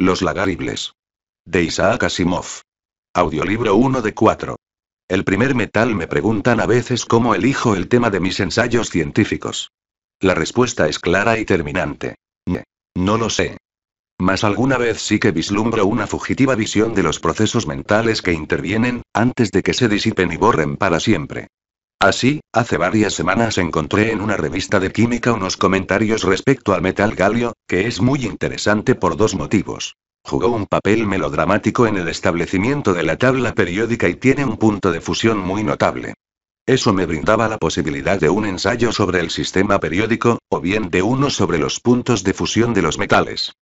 Los lagaribles. De Isaac Asimov. Audiolibro 1 de 4. El primer metal me preguntan a veces cómo elijo el tema de mis ensayos científicos. La respuesta es clara y terminante. No lo sé. Mas alguna vez sí que vislumbro una fugitiva visión de los procesos mentales que intervienen, antes de que se disipen y borren para siempre. Así, hace varias semanas encontré en una revista de química unos comentarios respecto al metal galio, que es muy interesante por dos motivos. Jugó un papel melodramático en el establecimiento de la tabla periódica y tiene un punto de fusión muy notable. Eso me brindaba la posibilidad de un ensayo sobre el sistema periódico, o bien de uno sobre los puntos de fusión de los metales.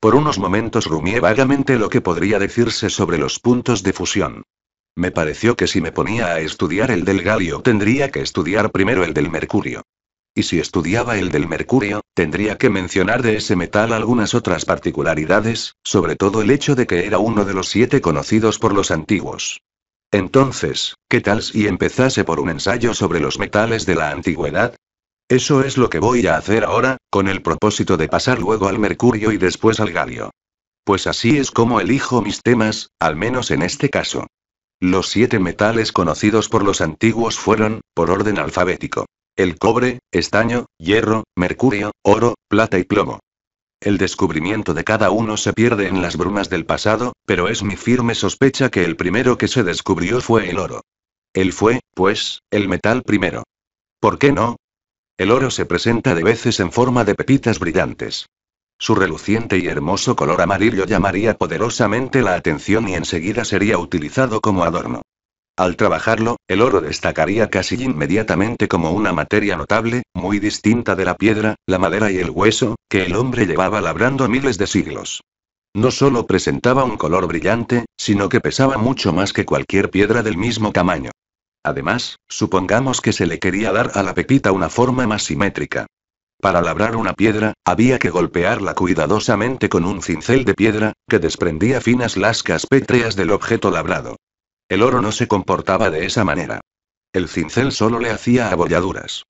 Por unos momentos rumié vagamente lo que podría decirse sobre los puntos de fusión. Me pareció que si me ponía a estudiar el del galio tendría que estudiar primero el del mercurio. Y si estudiaba el del mercurio, tendría que mencionar de ese metal algunas otras particularidades, sobre todo el hecho de que era uno de los siete conocidos por los antiguos. Entonces, ¿qué tal si empezase por un ensayo sobre los metales de la antigüedad? Eso es lo que voy a hacer ahora, con el propósito de pasar luego al mercurio y después al galio. Pues así es como elijo mis temas, al menos en este caso. Los siete metales conocidos por los antiguos fueron, por orden alfabético, el cobre, estaño, hierro, mercurio, oro, plata y plomo. El descubrimiento de cada uno se pierde en las brumas del pasado, pero es mi firme sospecha que el primero que se descubrió fue el oro. Él fue, pues, el metal primero. ¿Por qué no? El oro se presenta de veces en forma de pepitas brillantes. Su reluciente y hermoso color amarillo llamaría poderosamente la atención y enseguida sería utilizado como adorno. Al trabajarlo, el oro destacaría casi inmediatamente como una materia notable, muy distinta de la piedra, la madera y el hueso, que el hombre llevaba labrando miles de siglos. No solo presentaba un color brillante, sino que pesaba mucho más que cualquier piedra del mismo tamaño. Además, supongamos que se le quería dar a la pepita una forma más simétrica. Para labrar una piedra, había que golpearla cuidadosamente con un cincel de piedra, que desprendía finas lascas pétreas del objeto labrado. El oro no se comportaba de esa manera. El cincel solo le hacía abolladuras.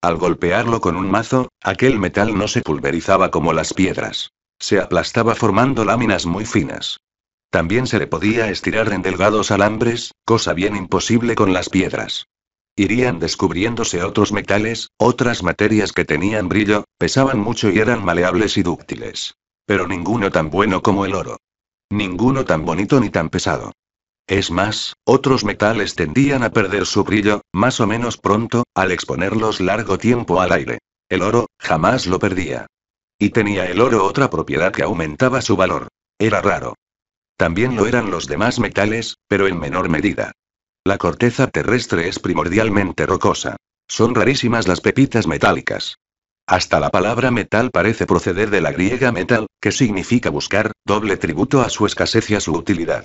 Al golpearlo con un mazo, aquel metal no se pulverizaba como las piedras. Se aplastaba formando láminas muy finas. También se le podía estirar en delgados alambres, cosa bien imposible con las piedras. Irían descubriéndose otros metales, otras materias que tenían brillo, pesaban mucho y eran maleables y dúctiles. Pero ninguno tan bueno como el oro. Ninguno tan bonito ni tan pesado. Es más, otros metales tendían a perder su brillo, más o menos pronto, al exponerlos largo tiempo al aire. El oro, jamás lo perdía. Y tenía el oro otra propiedad que aumentaba su valor. Era raro. También lo eran los demás metales, pero en menor medida. La corteza terrestre es primordialmente rocosa. Son rarísimas las pepitas metálicas. Hasta la palabra metal parece proceder de la griega metal, que significa buscar, doble tributo a su escasez y a su utilidad.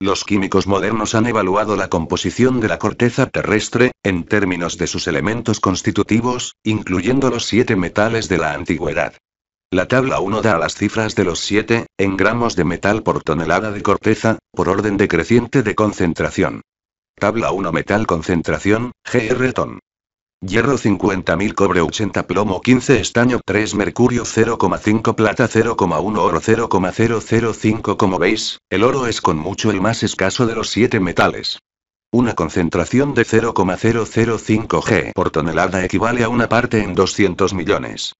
Los químicos modernos han evaluado la composición de la corteza terrestre, en términos de sus elementos constitutivos, incluyendo los siete metales de la antigüedad. La tabla 1 da las cifras de los siete, en gramos de metal por tonelada de corteza, por orden decreciente de concentración. Tabla 1 Metal Concentración, GR Ton. Hierro 50.000 cobre 80 plomo 15 estaño 3 mercurio 0,5 plata 0,1 oro 0,005 Como veis, el oro es con mucho el más escaso de los 7 metales. Una concentración de 0,005 G por tonelada equivale a una parte en 200 millones.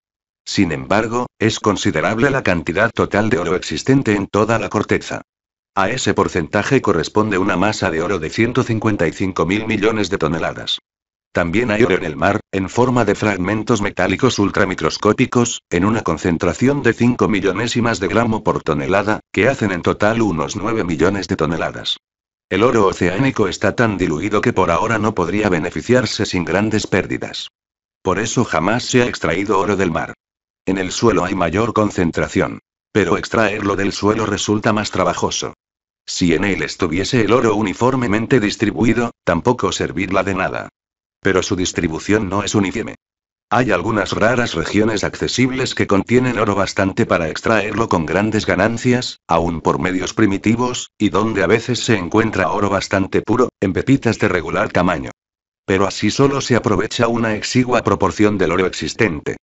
Sin embargo, es considerable la cantidad total de oro existente en toda la corteza. A ese porcentaje corresponde una masa de oro de 155 mil millones de toneladas. También hay oro en el mar, en forma de fragmentos metálicos ultramicroscópicos, en una concentración de 5 millonésimas de gramo por tonelada, que hacen en total unos 9 millones de toneladas. El oro oceánico está tan diluido que por ahora no podría beneficiarse sin grandes pérdidas. Por eso jamás se ha extraído oro del mar. En el suelo hay mayor concentración. Pero extraerlo del suelo resulta más trabajoso. Si en él estuviese el oro uniformemente distribuido, tampoco servirla de nada. Pero su distribución no es uniforme. Hay algunas raras regiones accesibles que contienen oro bastante para extraerlo con grandes ganancias, aun por medios primitivos, y donde a veces se encuentra oro bastante puro, en pepitas de regular tamaño. Pero así solo se aprovecha una exigua proporción del oro existente.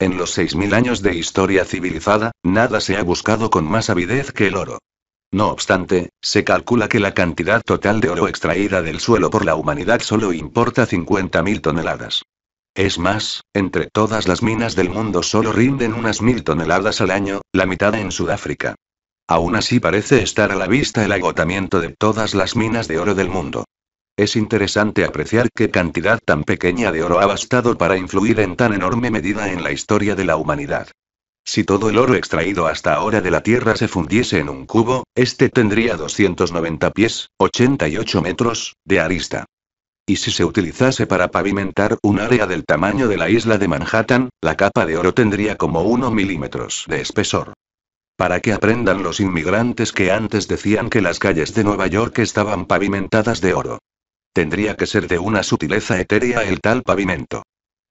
En los 6.000 años de historia civilizada, nada se ha buscado con más avidez que el oro. No obstante, se calcula que la cantidad total de oro extraída del suelo por la humanidad solo importa 50.000 toneladas. Es más, entre todas las minas del mundo solo rinden unas 1.000 toneladas al año, la mitad en Sudáfrica. Aún así parece estar a la vista el agotamiento de todas las minas de oro del mundo. Es interesante apreciar qué cantidad tan pequeña de oro ha bastado para influir en tan enorme medida en la historia de la humanidad. Si todo el oro extraído hasta ahora de la Tierra se fundiese en un cubo, este tendría 290 pies, 88 metros, de arista. Y si se utilizase para pavimentar un área del tamaño de la isla de Manhattan, la capa de oro tendría como 1 milímetros de espesor. Para que aprendan los inmigrantes que antes decían que las calles de Nueva York estaban pavimentadas de oro. Tendría que ser de una sutileza etérea el tal pavimento.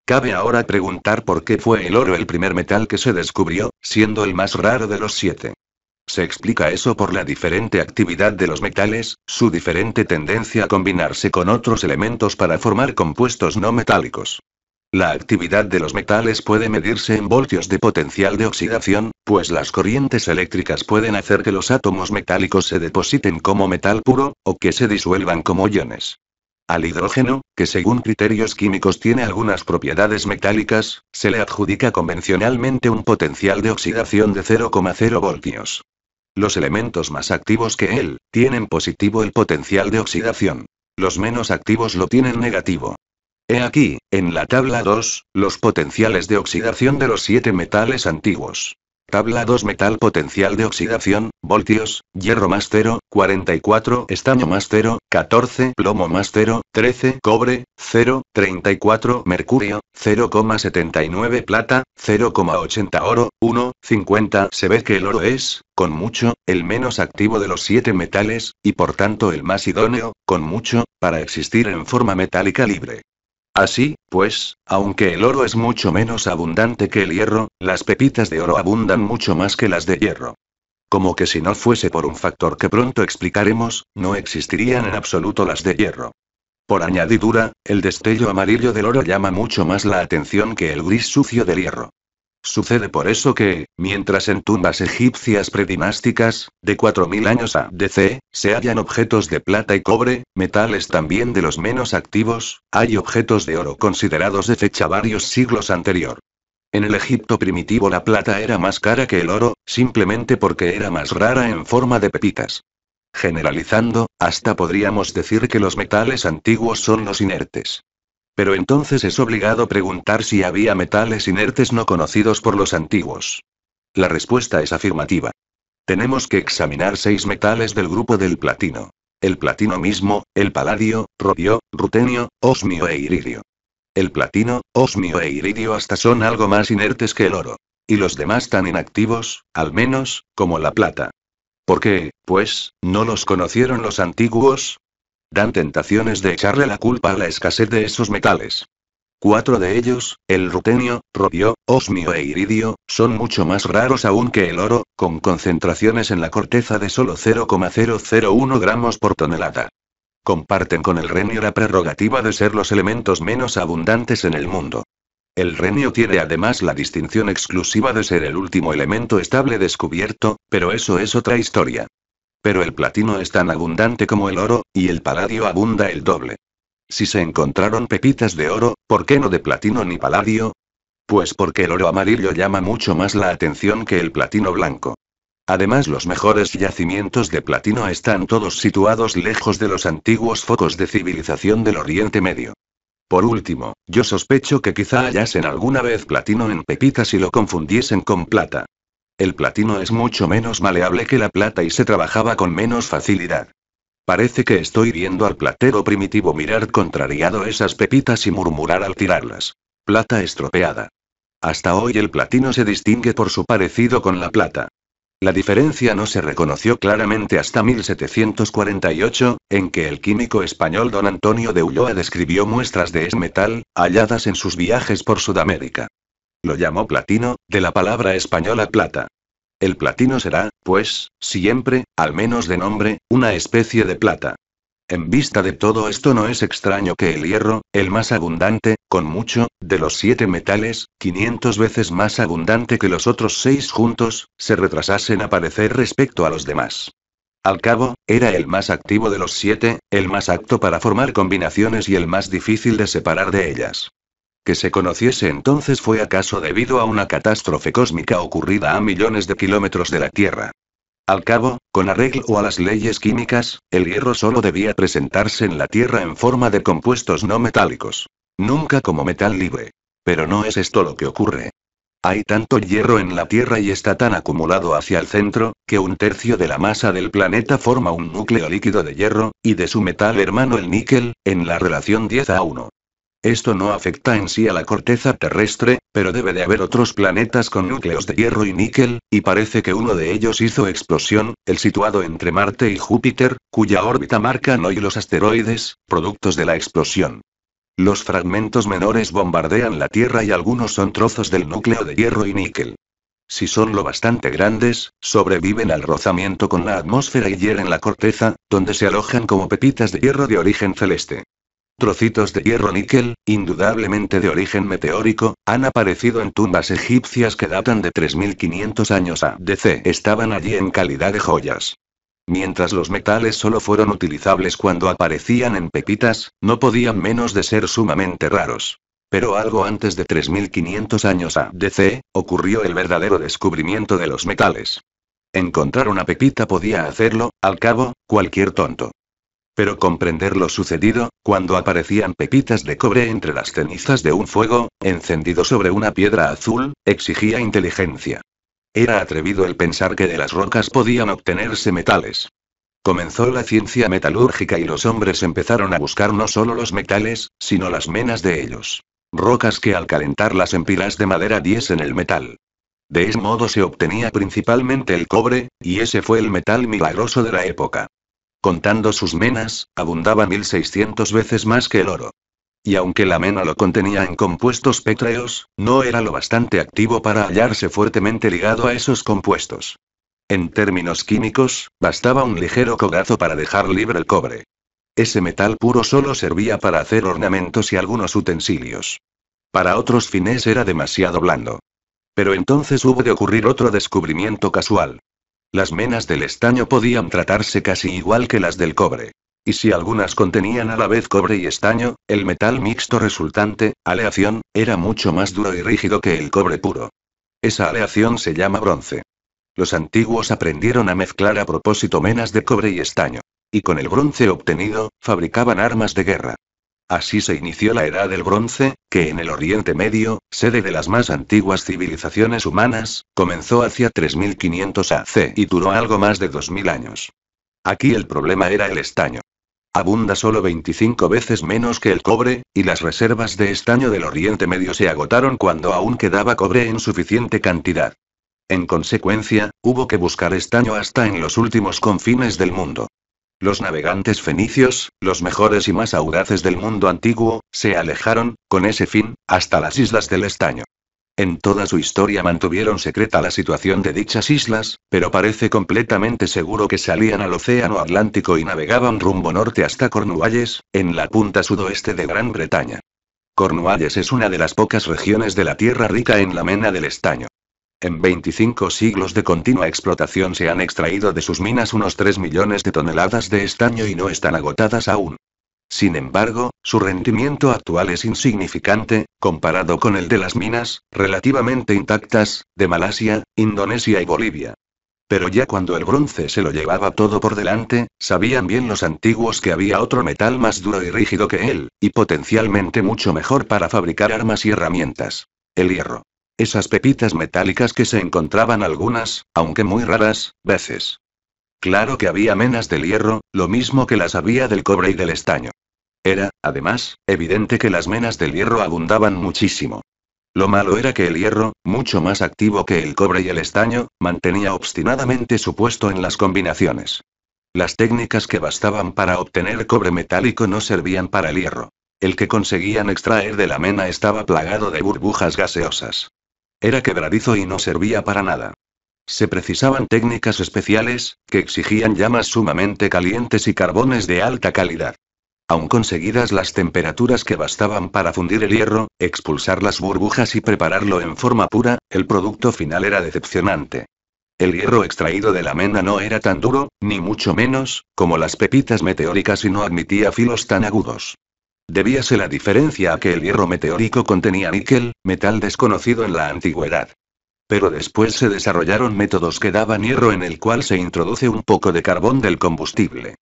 Cabe ahora preguntar por qué fue el oro el primer metal que se descubrió, siendo el más raro de los siete. Se explica eso por la diferente actividad de los metales, su diferente tendencia a combinarse con otros elementos para formar compuestos no metálicos. La actividad de los metales puede medirse en voltios de potencial de oxidación, pues las corrientes eléctricas pueden hacer que los átomos metálicos se depositen como metal puro, o que se disuelvan como iones. Al hidrógeno, que según criterios químicos tiene algunas propiedades metálicas, se le adjudica convencionalmente un potencial de oxidación de 0,0 voltios. Los elementos más activos que él, tienen positivo el potencial de oxidación. Los menos activos lo tienen negativo. He aquí, en la tabla 2, los potenciales de oxidación de los siete metales antiguos. Tabla 2 Metal potencial de oxidación, voltios, hierro más 0, 44, estaño más 0, 14, plomo más 0, 13, cobre, 0, 34, mercurio, 0,79 plata, 0,80 oro, 1, 50. Se ve que el oro es, con mucho, el menos activo de los 7 metales, y por tanto el más idóneo, con mucho, para existir en forma metálica libre. Así, pues, aunque el oro es mucho menos abundante que el hierro, las pepitas de oro abundan mucho más que las de hierro. Como que si no fuese por un factor que pronto explicaremos, no existirían en absoluto las de hierro. Por añadidura, el destello amarillo del oro llama mucho más la atención que el gris sucio del hierro. Sucede por eso que, mientras en tumbas egipcias predinásticas, de 4.000 años a DC, se hallan objetos de plata y cobre, metales también de los menos activos, hay objetos de oro considerados de fecha varios siglos anterior. En el Egipto primitivo la plata era más cara que el oro, simplemente porque era más rara en forma de pepitas. Generalizando, hasta podríamos decir que los metales antiguos son los inertes. Pero entonces es obligado preguntar si había metales inertes no conocidos por los antiguos. La respuesta es afirmativa. Tenemos que examinar seis metales del grupo del platino. El platino mismo, el paladio, rodio, rutenio, osmio e iridio. El platino, osmio e iridio hasta son algo más inertes que el oro. Y los demás tan inactivos, al menos, como la plata. ¿Por qué, pues, no los conocieron los antiguos? Dan tentaciones de echarle la culpa a la escasez de esos metales. Cuatro de ellos, el rutenio, ropio, osmio e iridio, son mucho más raros aún que el oro, con concentraciones en la corteza de solo 0,001 gramos por tonelada. Comparten con el renio la prerrogativa de ser los elementos menos abundantes en el mundo. El renio tiene además la distinción exclusiva de ser el último elemento estable descubierto, pero eso es otra historia pero el platino es tan abundante como el oro, y el paladio abunda el doble. Si se encontraron pepitas de oro, ¿por qué no de platino ni paladio? Pues porque el oro amarillo llama mucho más la atención que el platino blanco. Además, los mejores yacimientos de platino están todos situados lejos de los antiguos focos de civilización del Oriente Medio. Por último, yo sospecho que quizá hallasen alguna vez platino en pepitas y lo confundiesen con plata. El platino es mucho menos maleable que la plata y se trabajaba con menos facilidad. Parece que estoy viendo al platero primitivo mirar contrariado esas pepitas y murmurar al tirarlas. Plata estropeada. Hasta hoy el platino se distingue por su parecido con la plata. La diferencia no se reconoció claramente hasta 1748, en que el químico español don Antonio de Ulloa describió muestras de este metal, halladas en sus viajes por Sudamérica lo llamó platino, de la palabra española plata. El platino será, pues, siempre, al menos de nombre, una especie de plata. En vista de todo esto no es extraño que el hierro, el más abundante, con mucho, de los siete metales, 500 veces más abundante que los otros seis juntos, se retrasasen a aparecer respecto a los demás. Al cabo, era el más activo de los siete, el más apto para formar combinaciones y el más difícil de separar de ellas. Que se conociese entonces fue acaso debido a una catástrofe cósmica ocurrida a millones de kilómetros de la Tierra. Al cabo, con arreglo a las leyes químicas, el hierro solo debía presentarse en la Tierra en forma de compuestos no metálicos. Nunca como metal libre. Pero no es esto lo que ocurre. Hay tanto hierro en la Tierra y está tan acumulado hacia el centro, que un tercio de la masa del planeta forma un núcleo líquido de hierro, y de su metal hermano el níquel, en la relación 10 a 1. Esto no afecta en sí a la corteza terrestre, pero debe de haber otros planetas con núcleos de hierro y níquel, y parece que uno de ellos hizo explosión, el situado entre Marte y Júpiter, cuya órbita marcan hoy los asteroides, productos de la explosión. Los fragmentos menores bombardean la Tierra y algunos son trozos del núcleo de hierro y níquel. Si son lo bastante grandes, sobreviven al rozamiento con la atmósfera y hieren la corteza, donde se alojan como pepitas de hierro de origen celeste. Trocitos de hierro-níquel, indudablemente de origen meteórico, han aparecido en tumbas egipcias que datan de 3.500 años a.D.C. Estaban allí en calidad de joyas. Mientras los metales solo fueron utilizables cuando aparecían en pepitas, no podían menos de ser sumamente raros. Pero algo antes de 3.500 años a.D.C., ocurrió el verdadero descubrimiento de los metales. Encontrar una pepita podía hacerlo, al cabo, cualquier tonto. Pero comprender lo sucedido, cuando aparecían pepitas de cobre entre las cenizas de un fuego, encendido sobre una piedra azul, exigía inteligencia. Era atrevido el pensar que de las rocas podían obtenerse metales. Comenzó la ciencia metalúrgica y los hombres empezaron a buscar no solo los metales, sino las menas de ellos. Rocas que al calentarlas en pilas de madera diesen el metal. De ese modo se obtenía principalmente el cobre, y ese fue el metal milagroso de la época. Contando sus menas, abundaba 1600 veces más que el oro. Y aunque la mena lo contenía en compuestos pétreos, no era lo bastante activo para hallarse fuertemente ligado a esos compuestos. En términos químicos, bastaba un ligero cogazo para dejar libre el cobre. Ese metal puro solo servía para hacer ornamentos y algunos utensilios. Para otros fines era demasiado blando. Pero entonces hubo de ocurrir otro descubrimiento casual. Las menas del estaño podían tratarse casi igual que las del cobre. Y si algunas contenían a la vez cobre y estaño, el metal mixto resultante, aleación, era mucho más duro y rígido que el cobre puro. Esa aleación se llama bronce. Los antiguos aprendieron a mezclar a propósito menas de cobre y estaño. Y con el bronce obtenido, fabricaban armas de guerra. Así se inició la Edad del Bronce, que en el Oriente Medio, sede de las más antiguas civilizaciones humanas, comenzó hacia 3500 AC y duró algo más de 2000 años. Aquí el problema era el estaño. Abunda solo 25 veces menos que el cobre, y las reservas de estaño del Oriente Medio se agotaron cuando aún quedaba cobre en suficiente cantidad. En consecuencia, hubo que buscar estaño hasta en los últimos confines del mundo. Los navegantes fenicios, los mejores y más audaces del mundo antiguo, se alejaron, con ese fin, hasta las islas del estaño. En toda su historia mantuvieron secreta la situación de dichas islas, pero parece completamente seguro que salían al Océano Atlántico y navegaban rumbo norte hasta Cornualles, en la punta sudoeste de Gran Bretaña. Cornualles es una de las pocas regiones de la tierra rica en la mena del estaño. En 25 siglos de continua explotación se han extraído de sus minas unos 3 millones de toneladas de estaño y no están agotadas aún. Sin embargo, su rendimiento actual es insignificante, comparado con el de las minas, relativamente intactas, de Malasia, Indonesia y Bolivia. Pero ya cuando el bronce se lo llevaba todo por delante, sabían bien los antiguos que había otro metal más duro y rígido que él, y potencialmente mucho mejor para fabricar armas y herramientas. El hierro. Esas pepitas metálicas que se encontraban algunas, aunque muy raras, veces. Claro que había menas del hierro, lo mismo que las había del cobre y del estaño. Era, además, evidente que las menas del hierro abundaban muchísimo. Lo malo era que el hierro, mucho más activo que el cobre y el estaño, mantenía obstinadamente su puesto en las combinaciones. Las técnicas que bastaban para obtener cobre metálico no servían para el hierro. El que conseguían extraer de la mena estaba plagado de burbujas gaseosas. Era quebradizo y no servía para nada. Se precisaban técnicas especiales, que exigían llamas sumamente calientes y carbones de alta calidad. Aun conseguidas las temperaturas que bastaban para fundir el hierro, expulsar las burbujas y prepararlo en forma pura, el producto final era decepcionante. El hierro extraído de la mena no era tan duro, ni mucho menos, como las pepitas meteóricas y no admitía filos tan agudos. Debíase la diferencia a que el hierro meteórico contenía níquel, metal desconocido en la antigüedad. Pero después se desarrollaron métodos que daban hierro en el cual se introduce un poco de carbón del combustible.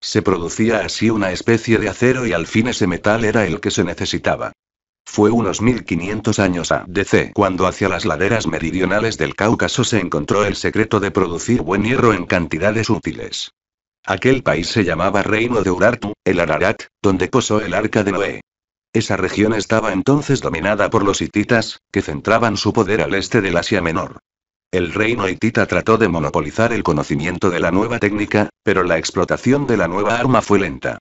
Se producía así una especie de acero y al fin ese metal era el que se necesitaba. Fue unos 1500 años a.D.C. cuando hacia las laderas meridionales del Cáucaso se encontró el secreto de producir buen hierro en cantidades útiles. Aquel país se llamaba Reino de Urartu, el Ararat, donde posó el arca de Noé. Esa región estaba entonces dominada por los hititas, que centraban su poder al este del Asia Menor. El reino hitita trató de monopolizar el conocimiento de la nueva técnica, pero la explotación de la nueva arma fue lenta.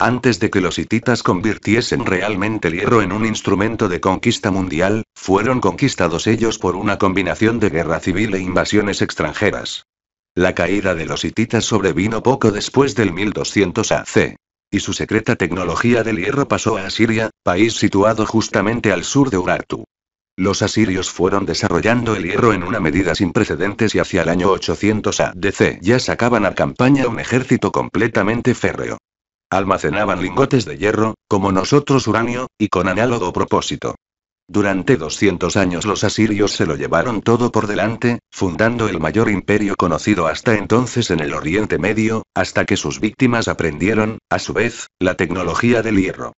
Antes de que los hititas convirtiesen realmente el hierro en un instrumento de conquista mundial, fueron conquistados ellos por una combinación de guerra civil e invasiones extranjeras. La caída de los hititas sobrevino poco después del 1200 AC. Y su secreta tecnología del hierro pasó a Asiria, país situado justamente al sur de Urartu. Los asirios fueron desarrollando el hierro en una medida sin precedentes y hacia el año 800 ADC ya sacaban a campaña un ejército completamente férreo. Almacenaban lingotes de hierro, como nosotros uranio, y con análogo propósito. Durante 200 años los asirios se lo llevaron todo por delante, fundando el mayor imperio conocido hasta entonces en el Oriente Medio, hasta que sus víctimas aprendieron, a su vez, la tecnología del hierro.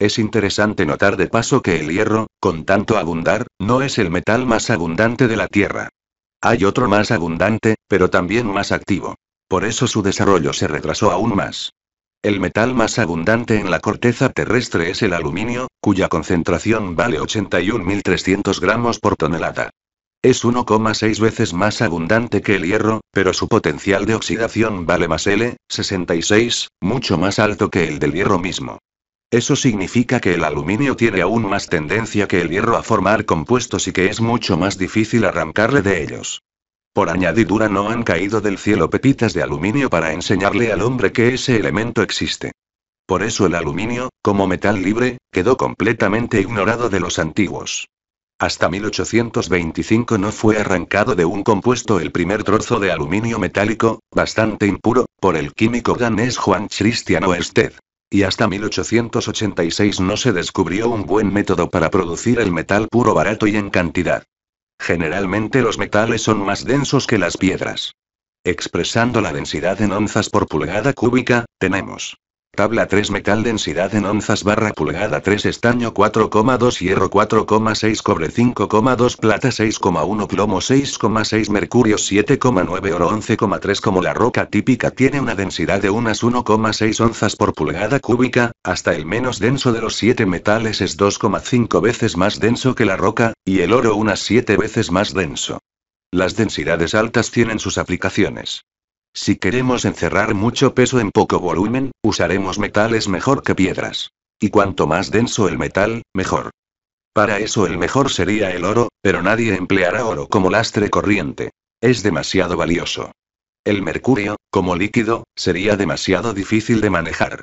Es interesante notar de paso que el hierro, con tanto abundar, no es el metal más abundante de la Tierra. Hay otro más abundante, pero también más activo. Por eso su desarrollo se retrasó aún más. El metal más abundante en la corteza terrestre es el aluminio, cuya concentración vale 81.300 gramos por tonelada. Es 1,6 veces más abundante que el hierro, pero su potencial de oxidación vale más L, 66, mucho más alto que el del hierro mismo. Eso significa que el aluminio tiene aún más tendencia que el hierro a formar compuestos y que es mucho más difícil arrancarle de ellos. Por añadidura no han caído del cielo pepitas de aluminio para enseñarle al hombre que ese elemento existe. Por eso el aluminio, como metal libre, quedó completamente ignorado de los antiguos. Hasta 1825 no fue arrancado de un compuesto el primer trozo de aluminio metálico, bastante impuro, por el químico danés Juan Cristiano Ested. Y hasta 1886 no se descubrió un buen método para producir el metal puro barato y en cantidad. Generalmente los metales son más densos que las piedras. Expresando la densidad en onzas por pulgada cúbica, tenemos Tabla 3 metal densidad en onzas barra pulgada 3 estaño 4,2 hierro 4,6 cobre 5,2 plata 6,1 plomo 6,6 mercurio 7,9 oro 11,3 como la roca típica tiene una densidad de unas 1,6 onzas por pulgada cúbica, hasta el menos denso de los 7 metales es 2,5 veces más denso que la roca, y el oro unas 7 veces más denso. Las densidades altas tienen sus aplicaciones. Si queremos encerrar mucho peso en poco volumen, usaremos metales mejor que piedras. Y cuanto más denso el metal, mejor. Para eso el mejor sería el oro, pero nadie empleará oro como lastre corriente. Es demasiado valioso. El mercurio, como líquido, sería demasiado difícil de manejar.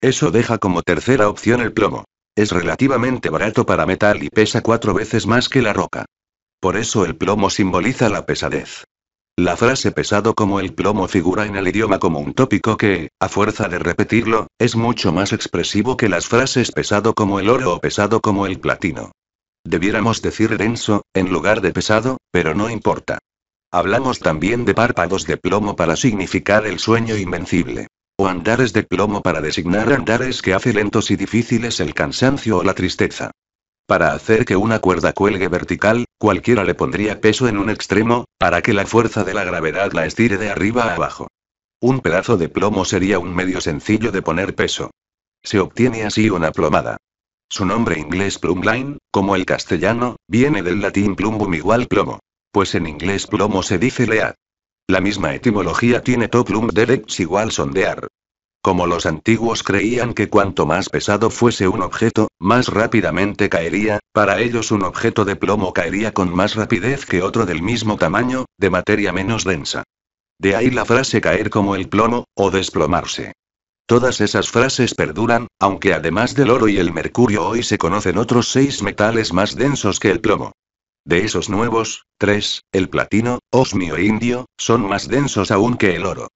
Eso deja como tercera opción el plomo. Es relativamente barato para metal y pesa cuatro veces más que la roca. Por eso el plomo simboliza la pesadez. La frase pesado como el plomo figura en el idioma como un tópico que, a fuerza de repetirlo, es mucho más expresivo que las frases pesado como el oro o pesado como el platino. Debiéramos decir denso, en lugar de pesado, pero no importa. Hablamos también de párpados de plomo para significar el sueño invencible. O andares de plomo para designar andares que hace lentos y difíciles el cansancio o la tristeza. Para hacer que una cuerda cuelgue vertical, cualquiera le pondría peso en un extremo, para que la fuerza de la gravedad la estire de arriba a abajo. Un pedazo de plomo sería un medio sencillo de poner peso. Se obtiene así una plomada. Su nombre inglés plumbline, como el castellano, viene del latín plumbum igual plomo. Pues en inglés plomo se dice lead. La misma etimología tiene toplum derex igual sondear. Como los antiguos creían que cuanto más pesado fuese un objeto, más rápidamente caería, para ellos un objeto de plomo caería con más rapidez que otro del mismo tamaño, de materia menos densa. De ahí la frase caer como el plomo, o desplomarse. Todas esas frases perduran, aunque además del oro y el mercurio hoy se conocen otros seis metales más densos que el plomo. De esos nuevos, tres, el platino, osmio e indio, son más densos aún que el oro.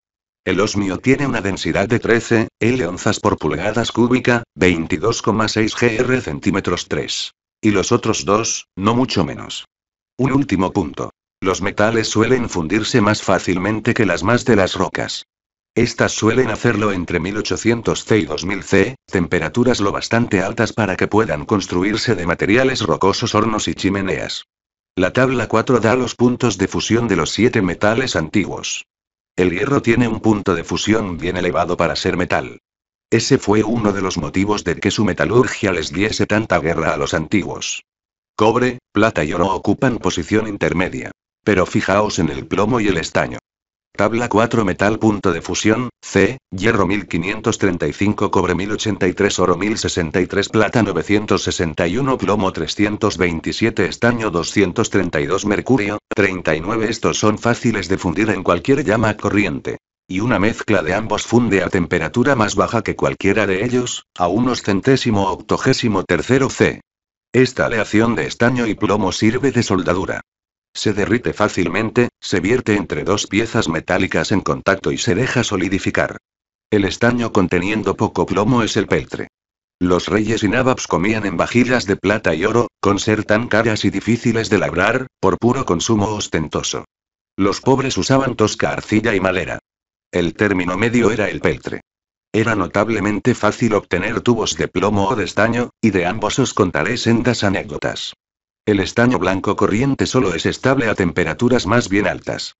El osmio tiene una densidad de 13, L onzas por pulgadas cúbica, 22,6 GR centímetros 3. Y los otros dos, no mucho menos. Un último punto. Los metales suelen fundirse más fácilmente que las más de las rocas. Estas suelen hacerlo entre 1800 C y 2000 C, temperaturas lo bastante altas para que puedan construirse de materiales rocosos hornos y chimeneas. La tabla 4 da los puntos de fusión de los siete metales antiguos. El hierro tiene un punto de fusión bien elevado para ser metal. Ese fue uno de los motivos de que su metalurgia les diese tanta guerra a los antiguos. Cobre, plata y oro ocupan posición intermedia. Pero fijaos en el plomo y el estaño. Tabla 4 Metal punto de fusión, C, hierro 1535 cobre 1083 oro 1063 plata 961 plomo 327 estaño 232 mercurio, 39 estos son fáciles de fundir en cualquier llama corriente. Y una mezcla de ambos funde a temperatura más baja que cualquiera de ellos, a unos centésimo octogésimo tercero C. Esta aleación de estaño y plomo sirve de soldadura. Se derrite fácilmente, se vierte entre dos piezas metálicas en contacto y se deja solidificar. El estaño conteniendo poco plomo es el peltre. Los reyes y nababs comían en vajillas de plata y oro, con ser tan caras y difíciles de labrar, por puro consumo ostentoso. Los pobres usaban tosca arcilla y madera. El término medio era el peltre. Era notablemente fácil obtener tubos de plomo o de estaño, y de ambos os contaré sendas anécdotas. El estaño blanco corriente solo es estable a temperaturas más bien altas.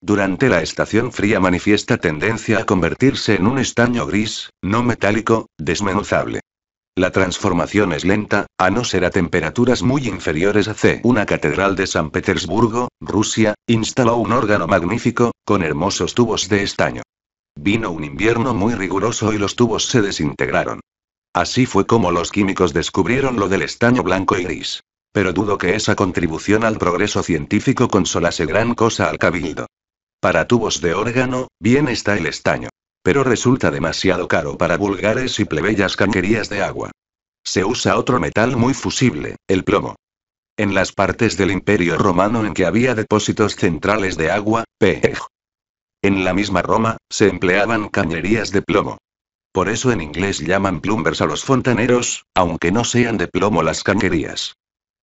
Durante la estación fría manifiesta tendencia a convertirse en un estaño gris, no metálico, desmenuzable. La transformación es lenta, a no ser a temperaturas muy inferiores a C. Una catedral de San Petersburgo, Rusia, instaló un órgano magnífico, con hermosos tubos de estaño. Vino un invierno muy riguroso y los tubos se desintegraron. Así fue como los químicos descubrieron lo del estaño blanco y gris. Pero dudo que esa contribución al progreso científico consolase gran cosa al cabildo. Para tubos de órgano, bien está el estaño. Pero resulta demasiado caro para vulgares y plebeyas canquerías de agua. Se usa otro metal muy fusible, el plomo. En las partes del Imperio Romano en que había depósitos centrales de agua, pej. En la misma Roma, se empleaban cañerías de plomo. Por eso en inglés llaman plumbers a los fontaneros, aunque no sean de plomo las canquerías.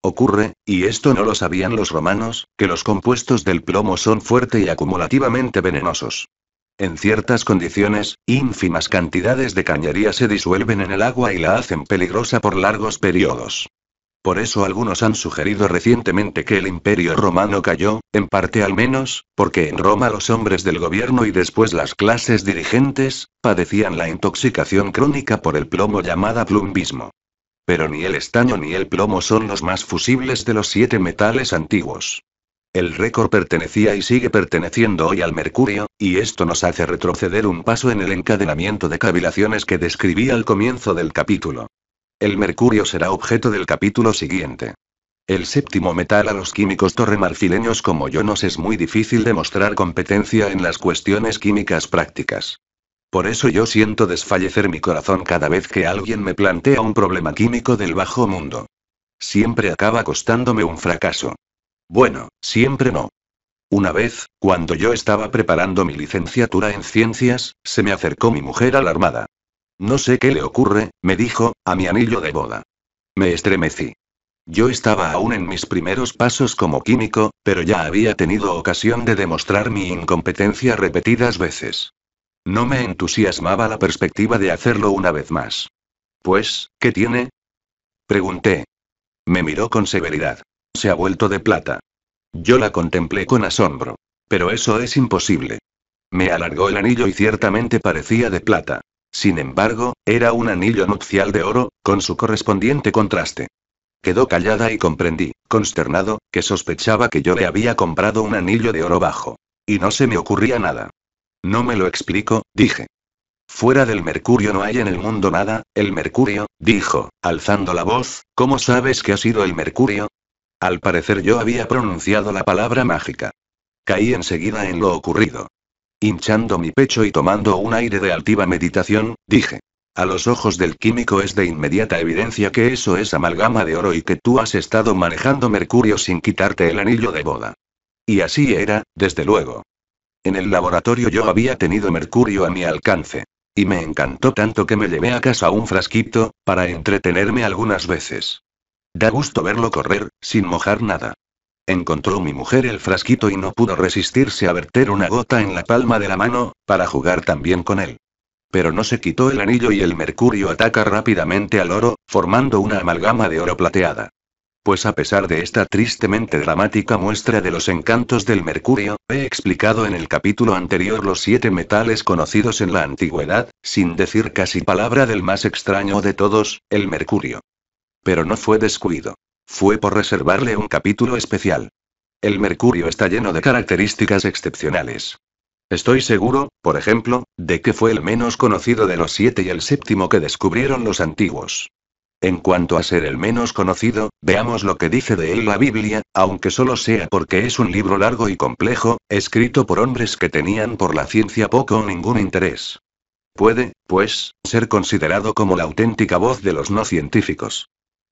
Ocurre, y esto no lo sabían los romanos, que los compuestos del plomo son fuerte y acumulativamente venenosos. En ciertas condiciones, ínfimas cantidades de cañería se disuelven en el agua y la hacen peligrosa por largos periodos. Por eso algunos han sugerido recientemente que el imperio romano cayó, en parte al menos, porque en Roma los hombres del gobierno y después las clases dirigentes, padecían la intoxicación crónica por el plomo llamada plumbismo. Pero ni el estaño ni el plomo son los más fusibles de los siete metales antiguos. El récord pertenecía y sigue perteneciendo hoy al mercurio, y esto nos hace retroceder un paso en el encadenamiento de cavilaciones que describí al comienzo del capítulo. El mercurio será objeto del capítulo siguiente. El séptimo metal a los químicos torremarfileños como yo nos es muy difícil demostrar competencia en las cuestiones químicas prácticas. Por eso yo siento desfallecer mi corazón cada vez que alguien me plantea un problema químico del bajo mundo. Siempre acaba costándome un fracaso. Bueno, siempre no. Una vez, cuando yo estaba preparando mi licenciatura en ciencias, se me acercó mi mujer alarmada. No sé qué le ocurre, me dijo, a mi anillo de boda. Me estremecí. Yo estaba aún en mis primeros pasos como químico, pero ya había tenido ocasión de demostrar mi incompetencia repetidas veces. No me entusiasmaba la perspectiva de hacerlo una vez más. Pues, ¿qué tiene? Pregunté. Me miró con severidad. Se ha vuelto de plata. Yo la contemplé con asombro. Pero eso es imposible. Me alargó el anillo y ciertamente parecía de plata. Sin embargo, era un anillo nupcial de oro, con su correspondiente contraste. Quedó callada y comprendí, consternado, que sospechaba que yo le había comprado un anillo de oro bajo. Y no se me ocurría nada. No me lo explico, dije. Fuera del mercurio no hay en el mundo nada, el mercurio, dijo, alzando la voz, ¿cómo sabes que ha sido el mercurio? Al parecer yo había pronunciado la palabra mágica. Caí enseguida en lo ocurrido. Hinchando mi pecho y tomando un aire de altiva meditación, dije. A los ojos del químico es de inmediata evidencia que eso es amalgama de oro y que tú has estado manejando mercurio sin quitarte el anillo de boda. Y así era, desde luego. En el laboratorio yo había tenido mercurio a mi alcance. Y me encantó tanto que me llevé a casa un frasquito, para entretenerme algunas veces. Da gusto verlo correr, sin mojar nada. Encontró mi mujer el frasquito y no pudo resistirse a verter una gota en la palma de la mano, para jugar también con él. Pero no se quitó el anillo y el mercurio ataca rápidamente al oro, formando una amalgama de oro plateada pues a pesar de esta tristemente dramática muestra de los encantos del mercurio, he explicado en el capítulo anterior los siete metales conocidos en la antigüedad, sin decir casi palabra del más extraño de todos, el mercurio. Pero no fue descuido. Fue por reservarle un capítulo especial. El mercurio está lleno de características excepcionales. Estoy seguro, por ejemplo, de que fue el menos conocido de los siete y el séptimo que descubrieron los antiguos. En cuanto a ser el menos conocido, veamos lo que dice de él la Biblia, aunque solo sea porque es un libro largo y complejo, escrito por hombres que tenían por la ciencia poco o ningún interés. Puede, pues, ser considerado como la auténtica voz de los no científicos.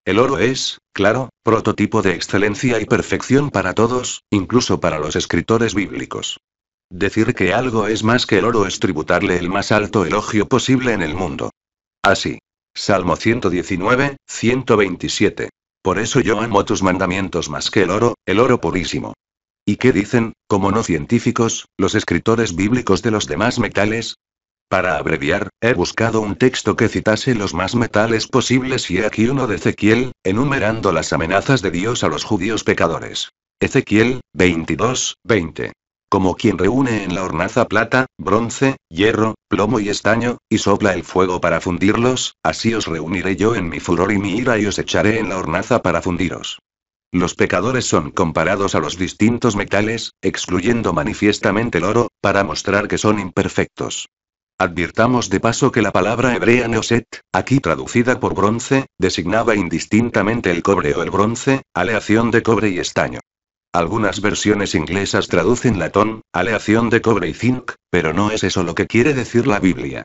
El oro es, claro, prototipo de excelencia y perfección para todos, incluso para los escritores bíblicos. Decir que algo es más que el oro es tributarle el más alto elogio posible en el mundo. Así, Salmo 119, 127. Por eso yo amo tus mandamientos más que el oro, el oro purísimo. ¿Y qué dicen, como no científicos, los escritores bíblicos de los demás metales? Para abreviar, he buscado un texto que citase los más metales posibles y he aquí uno de Ezequiel, enumerando las amenazas de Dios a los judíos pecadores. Ezequiel, 22, 20 como quien reúne en la hornaza plata, bronce, hierro, plomo y estaño, y sopla el fuego para fundirlos, así os reuniré yo en mi furor y mi ira y os echaré en la hornaza para fundiros. Los pecadores son comparados a los distintos metales, excluyendo manifiestamente el oro, para mostrar que son imperfectos. Advirtamos de paso que la palabra hebrea neoset, aquí traducida por bronce, designaba indistintamente el cobre o el bronce, aleación de cobre y estaño. Algunas versiones inglesas traducen latón, aleación de cobre y zinc, pero no es eso lo que quiere decir la Biblia.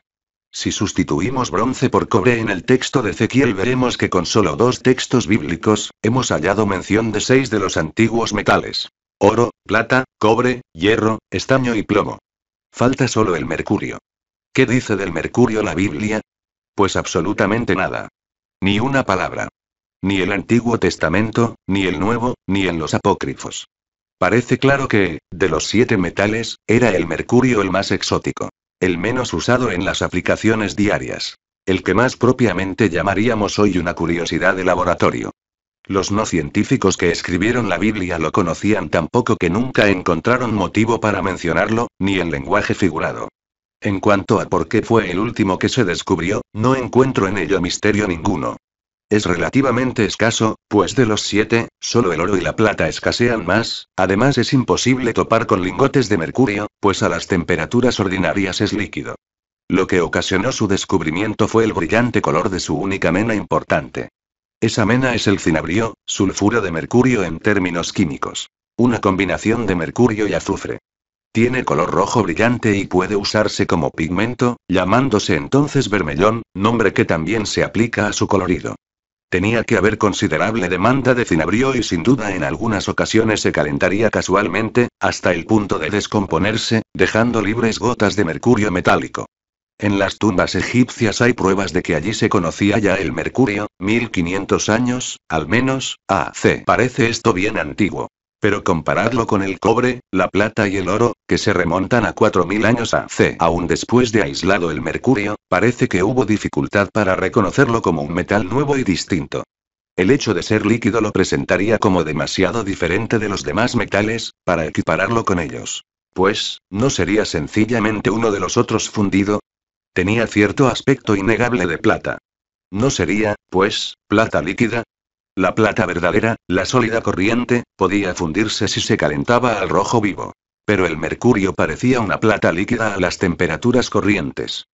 Si sustituimos bronce por cobre en el texto de Ezequiel veremos que con solo dos textos bíblicos, hemos hallado mención de seis de los antiguos metales. Oro, plata, cobre, hierro, estaño y plomo. Falta solo el mercurio. ¿Qué dice del mercurio la Biblia? Pues absolutamente nada. Ni una palabra. Ni el Antiguo Testamento, ni el Nuevo, ni en los apócrifos. Parece claro que, de los siete metales, era el mercurio el más exótico. El menos usado en las aplicaciones diarias. El que más propiamente llamaríamos hoy una curiosidad de laboratorio. Los no científicos que escribieron la Biblia lo conocían tan poco que nunca encontraron motivo para mencionarlo, ni en lenguaje figurado. En cuanto a por qué fue el último que se descubrió, no encuentro en ello misterio ninguno. Es relativamente escaso, pues de los siete, solo el oro y la plata escasean más, además es imposible topar con lingotes de mercurio, pues a las temperaturas ordinarias es líquido. Lo que ocasionó su descubrimiento fue el brillante color de su única mena importante. Esa mena es el cinabrio, sulfuro de mercurio en términos químicos. Una combinación de mercurio y azufre. Tiene color rojo brillante y puede usarse como pigmento, llamándose entonces vermellón, nombre que también se aplica a su colorido. Tenía que haber considerable demanda de cinabrio y sin duda en algunas ocasiones se calentaría casualmente, hasta el punto de descomponerse, dejando libres gotas de mercurio metálico. En las tumbas egipcias hay pruebas de que allí se conocía ya el mercurio, 1500 años, al menos, AC. Parece esto bien antiguo. Pero compararlo con el cobre, la plata y el oro, que se remontan a 4.000 años hace. Aún después de aislado el mercurio, parece que hubo dificultad para reconocerlo como un metal nuevo y distinto. El hecho de ser líquido lo presentaría como demasiado diferente de los demás metales, para equipararlo con ellos. Pues, ¿no sería sencillamente uno de los otros fundido? Tenía cierto aspecto innegable de plata. ¿No sería, pues, plata líquida? La plata verdadera, la sólida corriente, podía fundirse si se calentaba al rojo vivo. Pero el mercurio parecía una plata líquida a las temperaturas corrientes.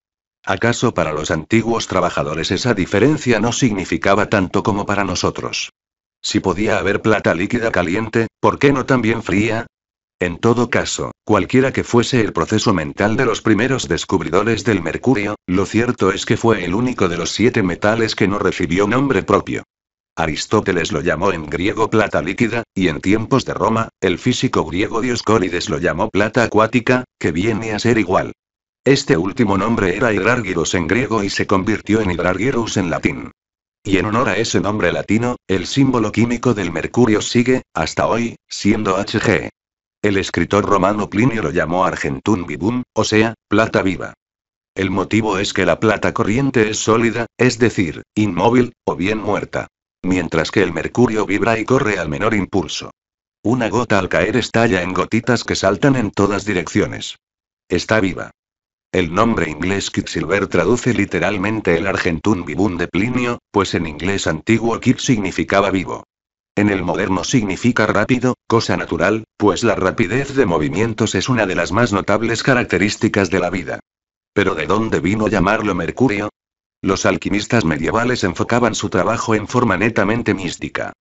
¿Acaso para los antiguos trabajadores esa diferencia no significaba tanto como para nosotros? Si podía haber plata líquida caliente, ¿por qué no también fría? En todo caso, cualquiera que fuese el proceso mental de los primeros descubridores del mercurio, lo cierto es que fue el único de los siete metales que no recibió nombre propio. Aristóteles lo llamó en griego plata líquida, y en tiempos de Roma, el físico griego Dioscórides lo llamó plata acuática, que viene a ser igual. Este último nombre era Hidrargyros en griego y se convirtió en Hidrargyrus en latín. Y en honor a ese nombre latino, el símbolo químico del mercurio sigue, hasta hoy, siendo Hg. El escritor romano Plinio lo llamó argentum vivum, o sea, plata viva. El motivo es que la plata corriente es sólida, es decir, inmóvil, o bien muerta mientras que el mercurio vibra y corre al menor impulso. Una gota al caer estalla en gotitas que saltan en todas direcciones. Está viva. El nombre inglés Quicksilver traduce literalmente el argentum vivum de Plinio, pues en inglés antiguo quick significaba vivo. En el moderno significa rápido, cosa natural, pues la rapidez de movimientos es una de las más notables características de la vida. Pero ¿de dónde vino llamarlo Mercurio? Los alquimistas medievales enfocaban su trabajo en forma netamente mística.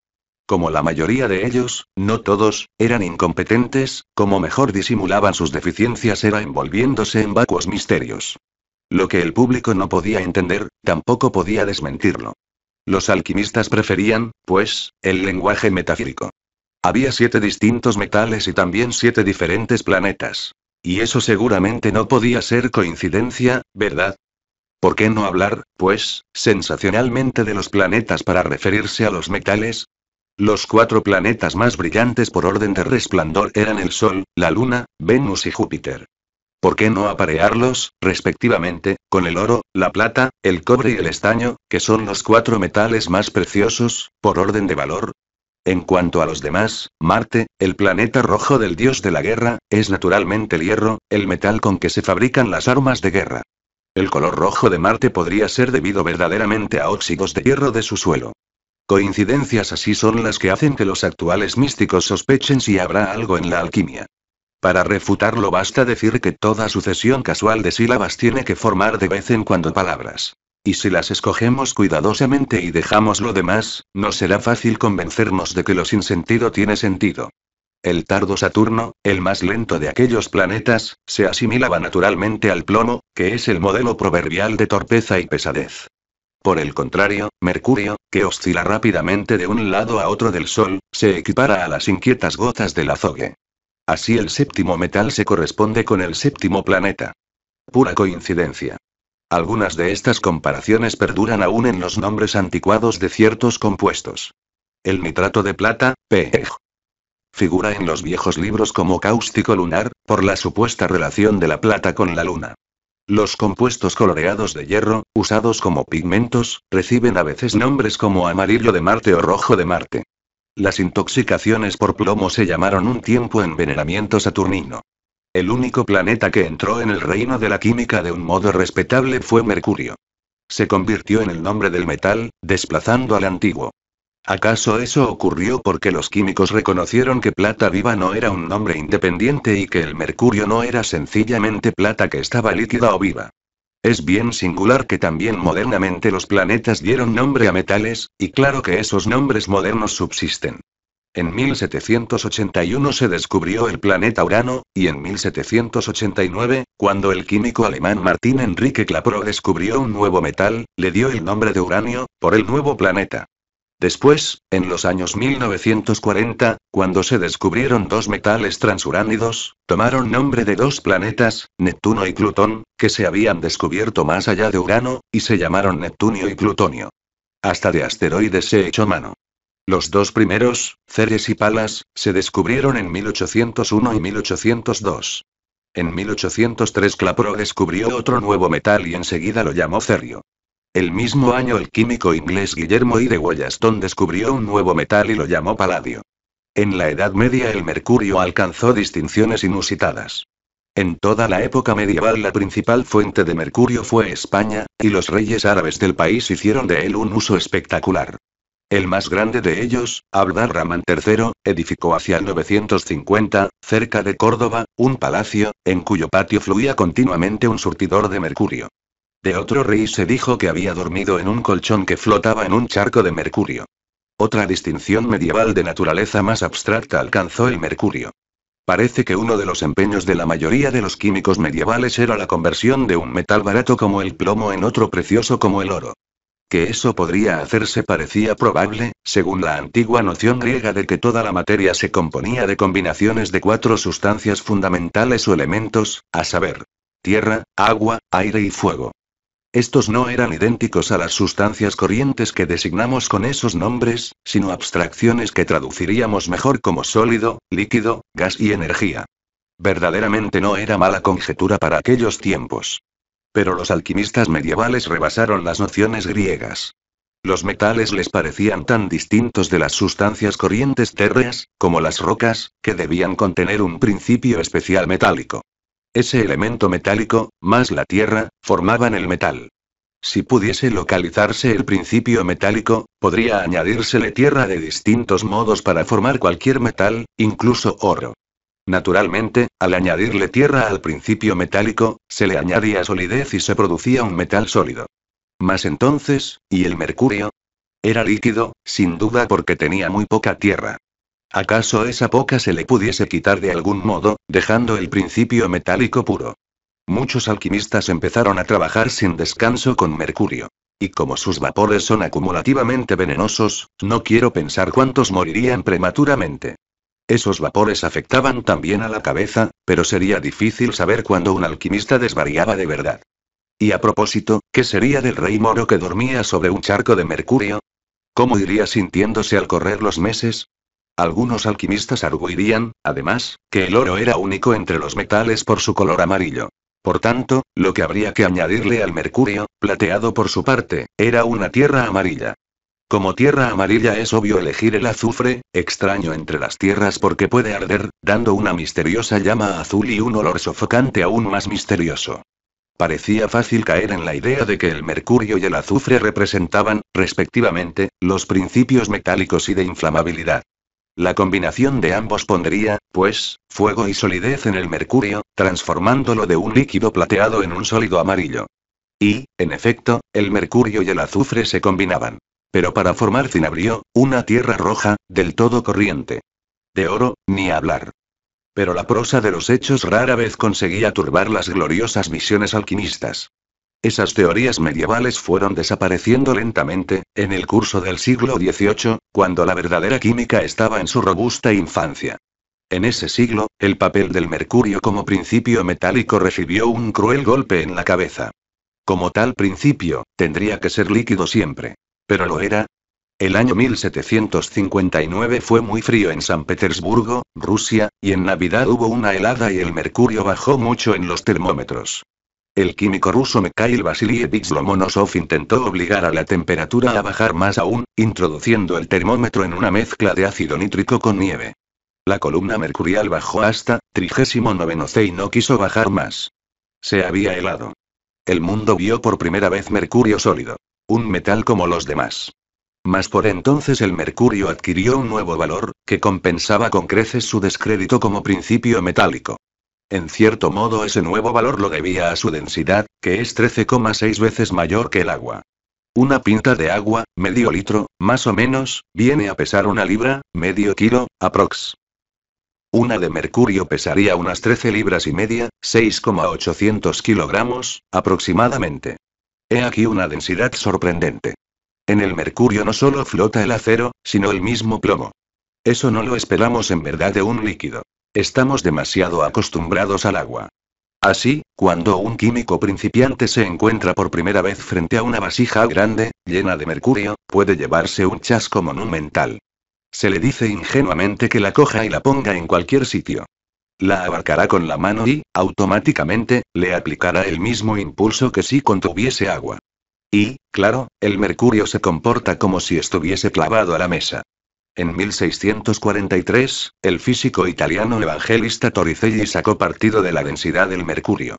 Como la mayoría de ellos, no todos, eran incompetentes, como mejor disimulaban sus deficiencias era envolviéndose en vacuos misterios. Lo que el público no podía entender, tampoco podía desmentirlo. Los alquimistas preferían, pues, el lenguaje metafísico. Había siete distintos metales y también siete diferentes planetas. Y eso seguramente no podía ser coincidencia, ¿verdad? ¿Por qué no hablar, pues, sensacionalmente de los planetas para referirse a los metales? Los cuatro planetas más brillantes por orden de resplandor eran el Sol, la Luna, Venus y Júpiter. ¿Por qué no aparearlos, respectivamente, con el oro, la plata, el cobre y el estaño, que son los cuatro metales más preciosos, por orden de valor? En cuanto a los demás, Marte, el planeta rojo del dios de la guerra, es naturalmente el hierro, el metal con que se fabrican las armas de guerra. El color rojo de Marte podría ser debido verdaderamente a óxidos de hierro de su suelo. Coincidencias así son las que hacen que los actuales místicos sospechen si habrá algo en la alquimia. Para refutarlo basta decir que toda sucesión casual de sílabas tiene que formar de vez en cuando palabras. Y si las escogemos cuidadosamente y dejamos lo demás, no será fácil convencernos de que lo sin sentido tiene sentido. El tardo Saturno, el más lento de aquellos planetas, se asimilaba naturalmente al plomo, que es el modelo proverbial de torpeza y pesadez. Por el contrario, Mercurio, que oscila rápidamente de un lado a otro del Sol, se equipara a las inquietas gotas del azogue. Así el séptimo metal se corresponde con el séptimo planeta. Pura coincidencia. Algunas de estas comparaciones perduran aún en los nombres anticuados de ciertos compuestos. El nitrato de plata, PEG, Figura en los viejos libros como cáustico lunar, por la supuesta relación de la plata con la luna. Los compuestos coloreados de hierro, usados como pigmentos, reciben a veces nombres como amarillo de Marte o rojo de Marte. Las intoxicaciones por plomo se llamaron un tiempo envenenamiento saturnino. El único planeta que entró en el reino de la química de un modo respetable fue Mercurio. Se convirtió en el nombre del metal, desplazando al antiguo. ¿Acaso eso ocurrió porque los químicos reconocieron que plata viva no era un nombre independiente y que el mercurio no era sencillamente plata que estaba líquida o viva? Es bien singular que también modernamente los planetas dieron nombre a metales, y claro que esos nombres modernos subsisten. En 1781 se descubrió el planeta Urano, y en 1789, cuando el químico alemán Martín Enrique Clapro descubrió un nuevo metal, le dio el nombre de uranio, por el nuevo planeta. Después, en los años 1940, cuando se descubrieron dos metales transuránidos, tomaron nombre de dos planetas, Neptuno y Plutón, que se habían descubierto más allá de Urano, y se llamaron Neptunio y Plutonio. Hasta de asteroides se echó mano. Los dos primeros, Ceres y Palas, se descubrieron en 1801 y 1802. En 1803 Clapro descubrió otro nuevo metal y enseguida lo llamó Cerrio. El mismo año el químico inglés Guillermo I de Wollaston descubrió un nuevo metal y lo llamó paladio. En la Edad Media el mercurio alcanzó distinciones inusitadas. En toda la época medieval la principal fuente de mercurio fue España, y los reyes árabes del país hicieron de él un uso espectacular. El más grande de ellos, al-Rahman III, edificó hacia 950, cerca de Córdoba, un palacio, en cuyo patio fluía continuamente un surtidor de mercurio. De otro rey se dijo que había dormido en un colchón que flotaba en un charco de mercurio. Otra distinción medieval de naturaleza más abstracta alcanzó el mercurio. Parece que uno de los empeños de la mayoría de los químicos medievales era la conversión de un metal barato como el plomo en otro precioso como el oro. Que eso podría hacerse parecía probable, según la antigua noción griega de que toda la materia se componía de combinaciones de cuatro sustancias fundamentales o elementos, a saber, tierra, agua, aire y fuego. Estos no eran idénticos a las sustancias corrientes que designamos con esos nombres, sino abstracciones que traduciríamos mejor como sólido, líquido, gas y energía. Verdaderamente no era mala conjetura para aquellos tiempos. Pero los alquimistas medievales rebasaron las nociones griegas. Los metales les parecían tan distintos de las sustancias corrientes térreas, como las rocas, que debían contener un principio especial metálico. Ese elemento metálico, más la tierra, formaban el metal. Si pudiese localizarse el principio metálico, podría añadírsele tierra de distintos modos para formar cualquier metal, incluso oro. Naturalmente, al añadirle tierra al principio metálico, se le añadía solidez y se producía un metal sólido. Mas entonces, ¿y el mercurio? Era líquido, sin duda porque tenía muy poca tierra. ¿Acaso esa poca se le pudiese quitar de algún modo, dejando el principio metálico puro? Muchos alquimistas empezaron a trabajar sin descanso con mercurio. Y como sus vapores son acumulativamente venenosos, no quiero pensar cuántos morirían prematuramente. Esos vapores afectaban también a la cabeza, pero sería difícil saber cuándo un alquimista desvariaba de verdad. Y a propósito, ¿qué sería del rey moro que dormía sobre un charco de mercurio? ¿Cómo iría sintiéndose al correr los meses? Algunos alquimistas arguirían, además, que el oro era único entre los metales por su color amarillo. Por tanto, lo que habría que añadirle al mercurio, plateado por su parte, era una tierra amarilla. Como tierra amarilla es obvio elegir el azufre, extraño entre las tierras porque puede arder, dando una misteriosa llama azul y un olor sofocante aún más misterioso. Parecía fácil caer en la idea de que el mercurio y el azufre representaban, respectivamente, los principios metálicos y de inflamabilidad. La combinación de ambos pondría, pues, fuego y solidez en el mercurio, transformándolo de un líquido plateado en un sólido amarillo. Y, en efecto, el mercurio y el azufre se combinaban. Pero para formar cinabrio, una tierra roja, del todo corriente. De oro, ni hablar. Pero la prosa de los hechos rara vez conseguía turbar las gloriosas misiones alquimistas. Esas teorías medievales fueron desapareciendo lentamente, en el curso del siglo XVIII, cuando la verdadera química estaba en su robusta infancia. En ese siglo, el papel del mercurio como principio metálico recibió un cruel golpe en la cabeza. Como tal principio, tendría que ser líquido siempre. Pero lo era. El año 1759 fue muy frío en San Petersburgo, Rusia, y en Navidad hubo una helada y el mercurio bajó mucho en los termómetros. El químico ruso Mikhail Vasilyevich Lomonosov intentó obligar a la temperatura a bajar más aún, introduciendo el termómetro en una mezcla de ácido nítrico con nieve. La columna mercurial bajó hasta 39 C y no quiso bajar más. Se había helado. El mundo vio por primera vez mercurio sólido. Un metal como los demás. Mas por entonces el mercurio adquirió un nuevo valor, que compensaba con creces su descrédito como principio metálico. En cierto modo ese nuevo valor lo debía a su densidad, que es 13,6 veces mayor que el agua. Una pinta de agua, medio litro, más o menos, viene a pesar una libra, medio kilo, aprox. Una de mercurio pesaría unas 13 libras y media, 6,800 kilogramos, aproximadamente. He aquí una densidad sorprendente. En el mercurio no solo flota el acero, sino el mismo plomo. Eso no lo esperamos en verdad de un líquido. Estamos demasiado acostumbrados al agua. Así, cuando un químico principiante se encuentra por primera vez frente a una vasija grande, llena de mercurio, puede llevarse un chasco monumental. Se le dice ingenuamente que la coja y la ponga en cualquier sitio. La abarcará con la mano y, automáticamente, le aplicará el mismo impulso que si contuviese agua. Y, claro, el mercurio se comporta como si estuviese clavado a la mesa. En 1643, el físico italiano evangelista Torricelli sacó partido de la densidad del mercurio.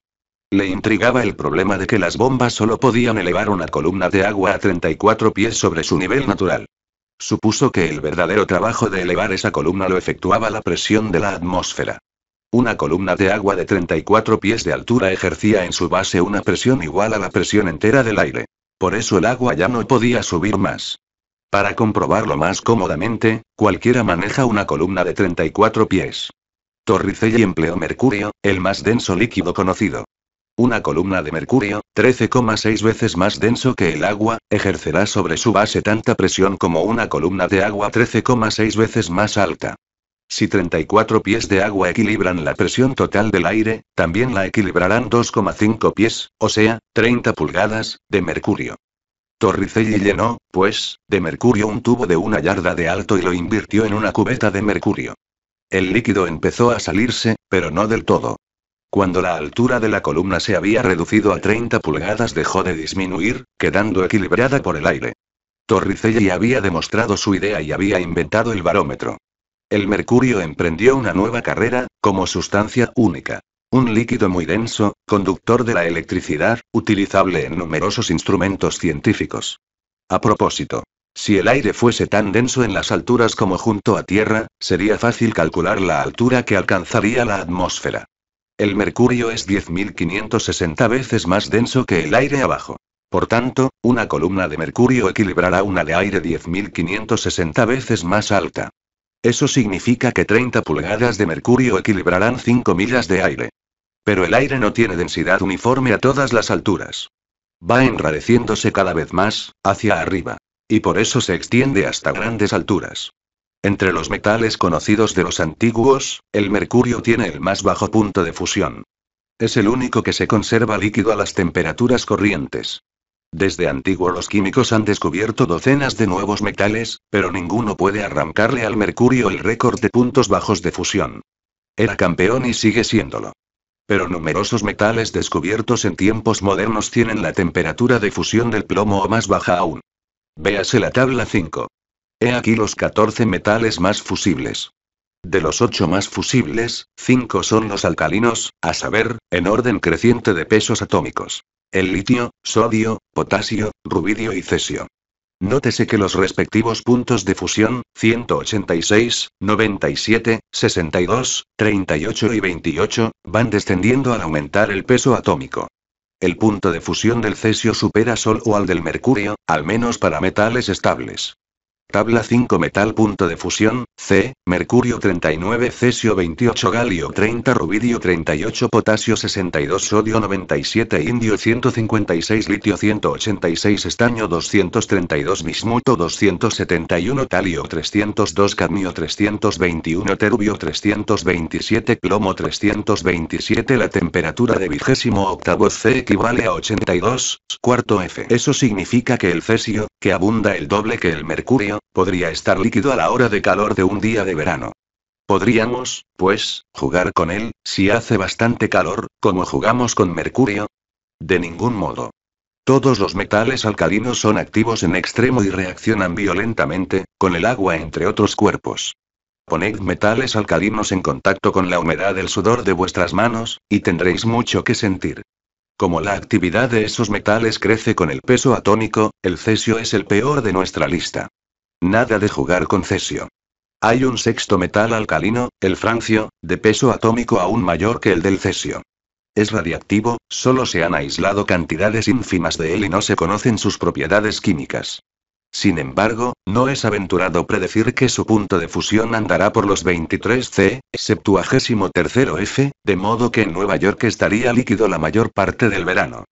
Le intrigaba el problema de que las bombas solo podían elevar una columna de agua a 34 pies sobre su nivel natural. Supuso que el verdadero trabajo de elevar esa columna lo efectuaba la presión de la atmósfera. Una columna de agua de 34 pies de altura ejercía en su base una presión igual a la presión entera del aire. Por eso el agua ya no podía subir más. Para comprobarlo más cómodamente, cualquiera maneja una columna de 34 pies. Torricelli empleó mercurio, el más denso líquido conocido. Una columna de mercurio, 13,6 veces más denso que el agua, ejercerá sobre su base tanta presión como una columna de agua 13,6 veces más alta. Si 34 pies de agua equilibran la presión total del aire, también la equilibrarán 2,5 pies, o sea, 30 pulgadas, de mercurio. Torricelli llenó, pues, de mercurio un tubo de una yarda de alto y lo invirtió en una cubeta de mercurio. El líquido empezó a salirse, pero no del todo. Cuando la altura de la columna se había reducido a 30 pulgadas dejó de disminuir, quedando equilibrada por el aire. Torricelli había demostrado su idea y había inventado el barómetro. El mercurio emprendió una nueva carrera, como sustancia única. Un líquido muy denso, conductor de la electricidad, utilizable en numerosos instrumentos científicos. A propósito, si el aire fuese tan denso en las alturas como junto a Tierra, sería fácil calcular la altura que alcanzaría la atmósfera. El mercurio es 10.560 veces más denso que el aire abajo. Por tanto, una columna de mercurio equilibrará una de aire 10.560 veces más alta. Eso significa que 30 pulgadas de mercurio equilibrarán 5 millas de aire. Pero el aire no tiene densidad uniforme a todas las alturas. Va enrareciéndose cada vez más, hacia arriba. Y por eso se extiende hasta grandes alturas. Entre los metales conocidos de los antiguos, el mercurio tiene el más bajo punto de fusión. Es el único que se conserva líquido a las temperaturas corrientes. Desde antiguo los químicos han descubierto docenas de nuevos metales, pero ninguno puede arrancarle al mercurio el récord de puntos bajos de fusión. Era campeón y sigue siéndolo. Pero numerosos metales descubiertos en tiempos modernos tienen la temperatura de fusión del plomo o más baja aún. Véase la tabla 5. He aquí los 14 metales más fusibles. De los 8 más fusibles, 5 son los alcalinos, a saber, en orden creciente de pesos atómicos. El litio, sodio, potasio, rubidio y cesio. Nótese que los respectivos puntos de fusión, 186, 97, 62, 38 y 28, van descendiendo al aumentar el peso atómico. El punto de fusión del cesio supera sol o al del mercurio, al menos para metales estables. Tabla 5 metal punto de fusión, C, mercurio 39, cesio 28, galio 30, rubidio 38, potasio 62, sodio 97, indio 156, litio 186, estaño 232, bismuto 271, talio 302, cadmio 321, terubio 327, plomo 327. La temperatura de vigésimo octavo C equivale a 82, cuarto F. Eso significa que el cesio, que abunda el doble que el mercurio, podría estar líquido a la hora de calor de un día de verano. Podríamos, pues, jugar con él, si hace bastante calor, como jugamos con mercurio. De ningún modo. Todos los metales alcalinos son activos en extremo y reaccionan violentamente, con el agua entre otros cuerpos. Poned metales alcalinos en contacto con la humedad del sudor de vuestras manos, y tendréis mucho que sentir. Como la actividad de esos metales crece con el peso atómico, el cesio es el peor de nuestra lista. Nada de jugar con cesio. Hay un sexto metal alcalino, el francio, de peso atómico aún mayor que el del cesio. Es radiactivo, solo se han aislado cantidades ínfimas de él y no se conocen sus propiedades químicas. Sin embargo, no es aventurado predecir que su punto de fusión andará por los 23C, tercero f de modo que en Nueva York estaría líquido la mayor parte del verano.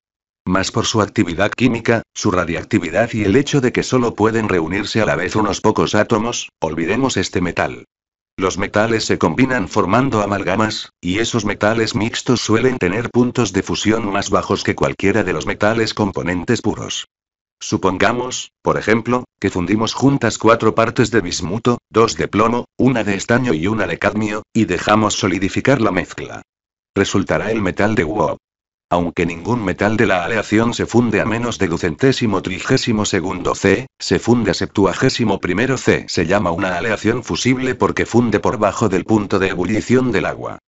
Más por su actividad química, su radiactividad y el hecho de que solo pueden reunirse a la vez unos pocos átomos, olvidemos este metal. Los metales se combinan formando amalgamas, y esos metales mixtos suelen tener puntos de fusión más bajos que cualquiera de los metales componentes puros. Supongamos, por ejemplo, que fundimos juntas cuatro partes de bismuto, dos de plomo, una de estaño y una de cadmio, y dejamos solidificar la mezcla. Resultará el metal de Wob aunque ningún metal de la aleación se funde a menos de ducentésimo trigésimo C, se funde a septuagésimo primero C. Se llama una aleación fusible porque funde por bajo del punto de ebullición del agua.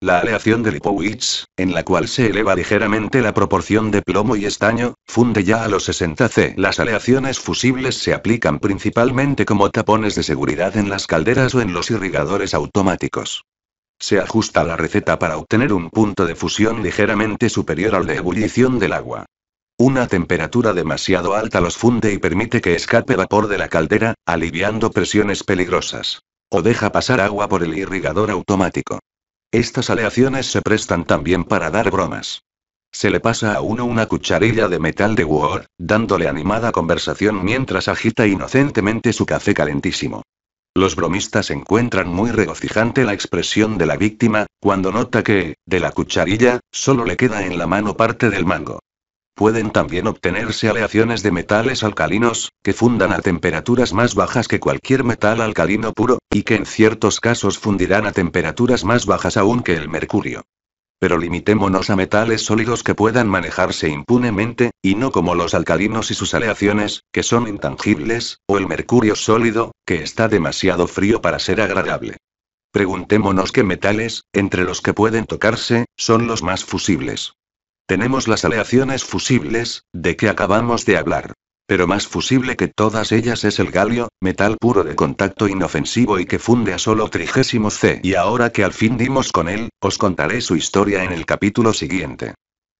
La aleación de Lipowitz, en la cual se eleva ligeramente la proporción de plomo y estaño, funde ya a los 60 C. Las aleaciones fusibles se aplican principalmente como tapones de seguridad en las calderas o en los irrigadores automáticos. Se ajusta la receta para obtener un punto de fusión ligeramente superior al de ebullición del agua. Una temperatura demasiado alta los funde y permite que escape vapor de la caldera, aliviando presiones peligrosas. O deja pasar agua por el irrigador automático. Estas aleaciones se prestan también para dar bromas. Se le pasa a uno una cucharilla de metal de Word, dándole animada conversación mientras agita inocentemente su café calentísimo. Los bromistas encuentran muy regocijante la expresión de la víctima, cuando nota que, de la cucharilla, solo le queda en la mano parte del mango. Pueden también obtenerse aleaciones de metales alcalinos, que fundan a temperaturas más bajas que cualquier metal alcalino puro, y que en ciertos casos fundirán a temperaturas más bajas aún que el mercurio pero limitémonos a metales sólidos que puedan manejarse impunemente, y no como los alcalinos y sus aleaciones, que son intangibles, o el mercurio sólido, que está demasiado frío para ser agradable. Preguntémonos qué metales, entre los que pueden tocarse, son los más fusibles. Tenemos las aleaciones fusibles, de que acabamos de hablar. Pero más fusible que todas ellas es el galio, metal puro de contacto inofensivo y que funde a solo trigésimo C. Y ahora que al fin dimos con él, os contaré su historia en el capítulo siguiente.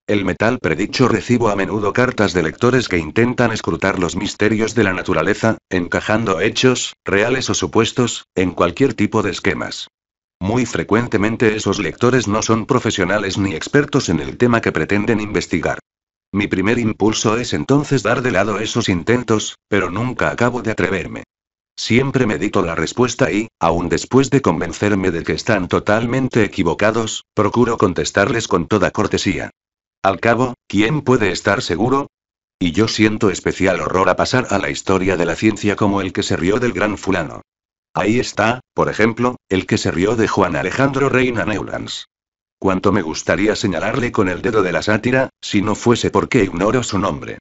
El metal predicho recibo a menudo cartas de lectores que intentan escrutar los misterios de la naturaleza, encajando hechos, reales o supuestos, en cualquier tipo de esquemas. Muy frecuentemente esos lectores no son profesionales ni expertos en el tema que pretenden investigar. Mi primer impulso es entonces dar de lado esos intentos, pero nunca acabo de atreverme. Siempre medito la respuesta y, aun después de convencerme de que están totalmente equivocados, procuro contestarles con toda cortesía. Al cabo, ¿quién puede estar seguro? Y yo siento especial horror a pasar a la historia de la ciencia como el que se rió del gran fulano. Ahí está, por ejemplo, el que se rió de Juan Alejandro Reina Neulands. Cuánto me gustaría señalarle con el dedo de la sátira, si no fuese porque ignoro su nombre.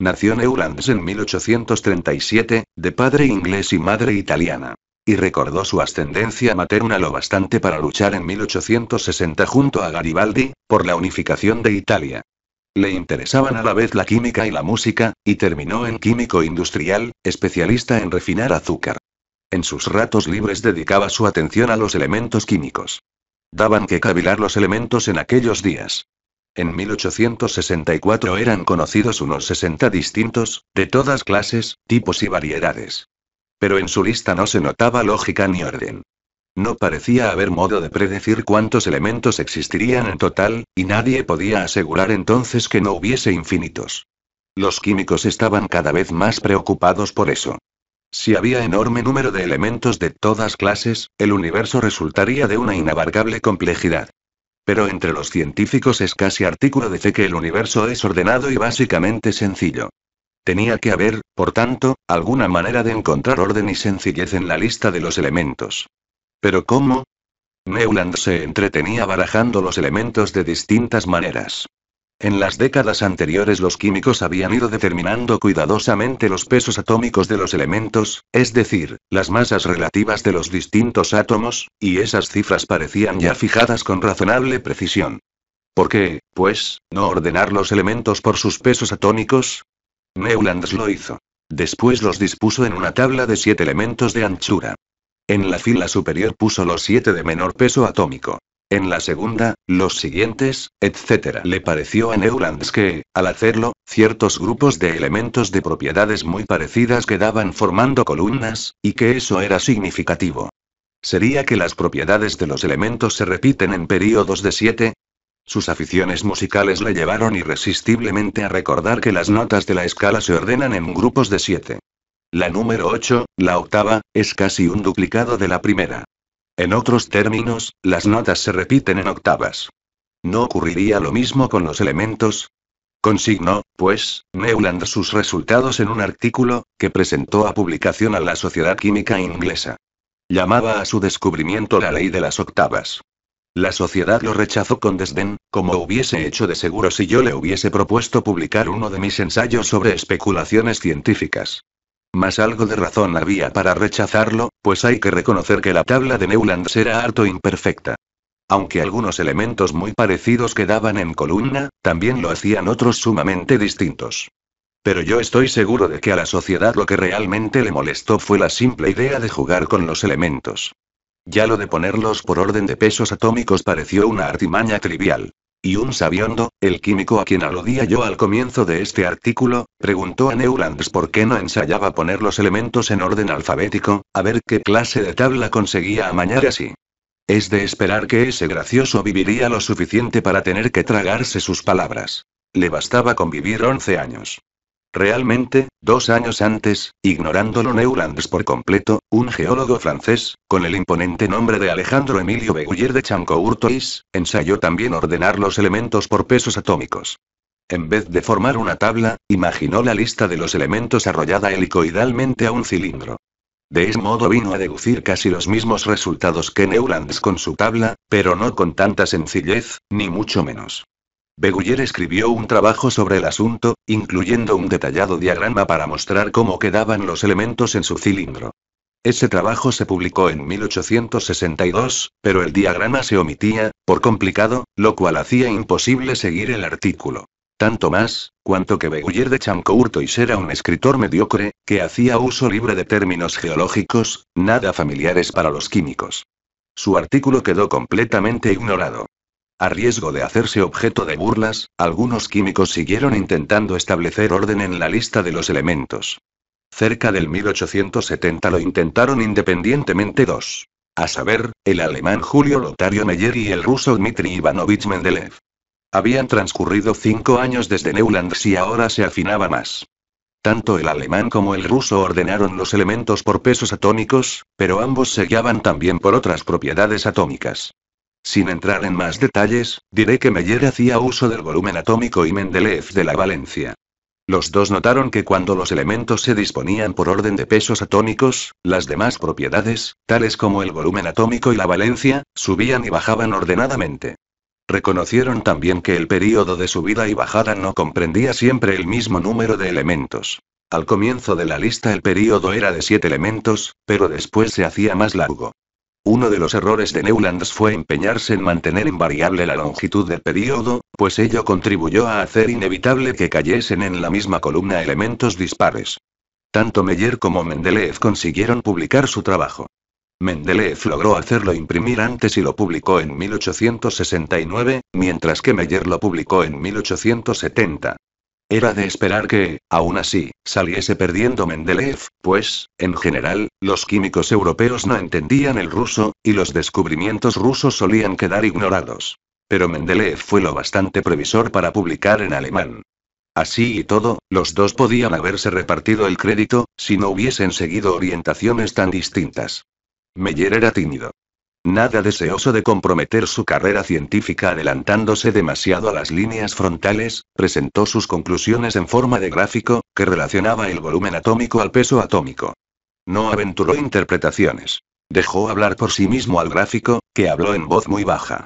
Nació en en 1837, de padre inglés y madre italiana. Y recordó su ascendencia materna lo bastante para luchar en 1860 junto a Garibaldi, por la unificación de Italia. Le interesaban a la vez la química y la música, y terminó en químico industrial, especialista en refinar azúcar. En sus ratos libres dedicaba su atención a los elementos químicos. Daban que cavilar los elementos en aquellos días. En 1864 eran conocidos unos 60 distintos, de todas clases, tipos y variedades. Pero en su lista no se notaba lógica ni orden. No parecía haber modo de predecir cuántos elementos existirían en total, y nadie podía asegurar entonces que no hubiese infinitos. Los químicos estaban cada vez más preocupados por eso. Si había enorme número de elementos de todas clases, el universo resultaría de una inabarcable complejidad. Pero entre los científicos es casi artículo de fe que el universo es ordenado y básicamente sencillo. Tenía que haber, por tanto, alguna manera de encontrar orden y sencillez en la lista de los elementos. Pero ¿cómo? Neuland se entretenía barajando los elementos de distintas maneras. En las décadas anteriores los químicos habían ido determinando cuidadosamente los pesos atómicos de los elementos, es decir, las masas relativas de los distintos átomos, y esas cifras parecían ya fijadas con razonable precisión. ¿Por qué, pues, no ordenar los elementos por sus pesos atómicos? Newlands lo hizo. Después los dispuso en una tabla de siete elementos de anchura. En la fila superior puso los siete de menor peso atómico. En la segunda, los siguientes, etc. Le pareció a Neulands que, al hacerlo, ciertos grupos de elementos de propiedades muy parecidas quedaban formando columnas, y que eso era significativo. ¿Sería que las propiedades de los elementos se repiten en períodos de siete? Sus aficiones musicales le llevaron irresistiblemente a recordar que las notas de la escala se ordenan en grupos de siete. La número 8, la octava, es casi un duplicado de la primera. En otros términos, las notas se repiten en octavas. ¿No ocurriría lo mismo con los elementos? Consignó, pues, Neuland sus resultados en un artículo, que presentó a publicación a la Sociedad Química Inglesa. Llamaba a su descubrimiento la ley de las octavas. La sociedad lo rechazó con desdén, como hubiese hecho de seguro si yo le hubiese propuesto publicar uno de mis ensayos sobre especulaciones científicas. Más algo de razón había para rechazarlo, pues hay que reconocer que la tabla de Neuland era harto imperfecta. Aunque algunos elementos muy parecidos quedaban en columna, también lo hacían otros sumamente distintos. Pero yo estoy seguro de que a la sociedad lo que realmente le molestó fue la simple idea de jugar con los elementos. Ya lo de ponerlos por orden de pesos atómicos pareció una artimaña trivial. ¿Y un sabiondo, el químico a quien aludía yo al comienzo de este artículo? Preguntó a Newlands por qué no ensayaba poner los elementos en orden alfabético, a ver qué clase de tabla conseguía amañar así. Es de esperar que ese gracioso viviría lo suficiente para tener que tragarse sus palabras. Le bastaba convivir once 11 años. Realmente, dos años antes, ignorándolo Neulands por completo, un geólogo francés, con el imponente nombre de Alejandro Emilio Beguier de Chancourtois, ensayó también ordenar los elementos por pesos atómicos. En vez de formar una tabla, imaginó la lista de los elementos arrollada helicoidalmente a un cilindro. De ese modo vino a deducir casi los mismos resultados que Neulands con su tabla, pero no con tanta sencillez, ni mucho menos. Beguyer escribió un trabajo sobre el asunto, incluyendo un detallado diagrama para mostrar cómo quedaban los elementos en su cilindro. Ese trabajo se publicó en 1862, pero el diagrama se omitía, por complicado, lo cual hacía imposible seguir el artículo. Tanto más, cuanto que Beguyer de Chamcourtois era un escritor mediocre, que hacía uso libre de términos geológicos, nada familiares para los químicos. Su artículo quedó completamente ignorado. A riesgo de hacerse objeto de burlas, algunos químicos siguieron intentando establecer orden en la lista de los elementos. Cerca del 1870 lo intentaron independientemente dos. A saber, el alemán Julio Lotario Meyer y el ruso Dmitri Ivanovich Mendeleev. Habían transcurrido cinco años desde Neuland y ahora se afinaba más. Tanto el alemán como el ruso ordenaron los elementos por pesos atómicos, pero ambos se guiaban también por otras propiedades atómicas. Sin entrar en más detalles, diré que Meyer hacía uso del volumen atómico y Mendeleev de la valencia. Los dos notaron que cuando los elementos se disponían por orden de pesos atómicos, las demás propiedades, tales como el volumen atómico y la valencia, subían y bajaban ordenadamente. Reconocieron también que el período de subida y bajada no comprendía siempre el mismo número de elementos. Al comienzo de la lista el período era de siete elementos, pero después se hacía más largo. Uno de los errores de Newlands fue empeñarse en mantener invariable la longitud del periodo, pues ello contribuyó a hacer inevitable que cayesen en la misma columna elementos dispares. Tanto Meyer como Mendeleev consiguieron publicar su trabajo. Mendeleev logró hacerlo imprimir antes y lo publicó en 1869, mientras que Meyer lo publicó en 1870. Era de esperar que, aún así, saliese perdiendo Mendeleev, pues, en general, los químicos europeos no entendían el ruso, y los descubrimientos rusos solían quedar ignorados. Pero Mendeleev fue lo bastante previsor para publicar en alemán. Así y todo, los dos podían haberse repartido el crédito, si no hubiesen seguido orientaciones tan distintas. Meyer era tímido. Nada deseoso de comprometer su carrera científica adelantándose demasiado a las líneas frontales, presentó sus conclusiones en forma de gráfico, que relacionaba el volumen atómico al peso atómico. No aventuró interpretaciones. Dejó hablar por sí mismo al gráfico, que habló en voz muy baja.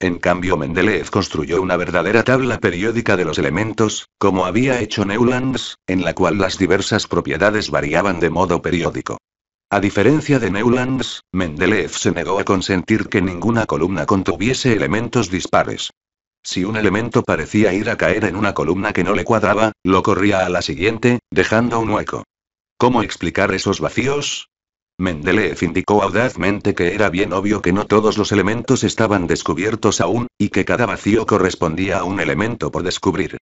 En cambio, Mendeleev construyó una verdadera tabla periódica de los elementos, como había hecho Newlands, en la cual las diversas propiedades variaban de modo periódico. A diferencia de Newlands, Mendeleev se negó a consentir que ninguna columna contuviese elementos dispares. Si un elemento parecía ir a caer en una columna que no le cuadraba, lo corría a la siguiente, dejando un hueco. ¿Cómo explicar esos vacíos? Mendeleev indicó audazmente que era bien obvio que no todos los elementos estaban descubiertos aún, y que cada vacío correspondía a un elemento por descubrir.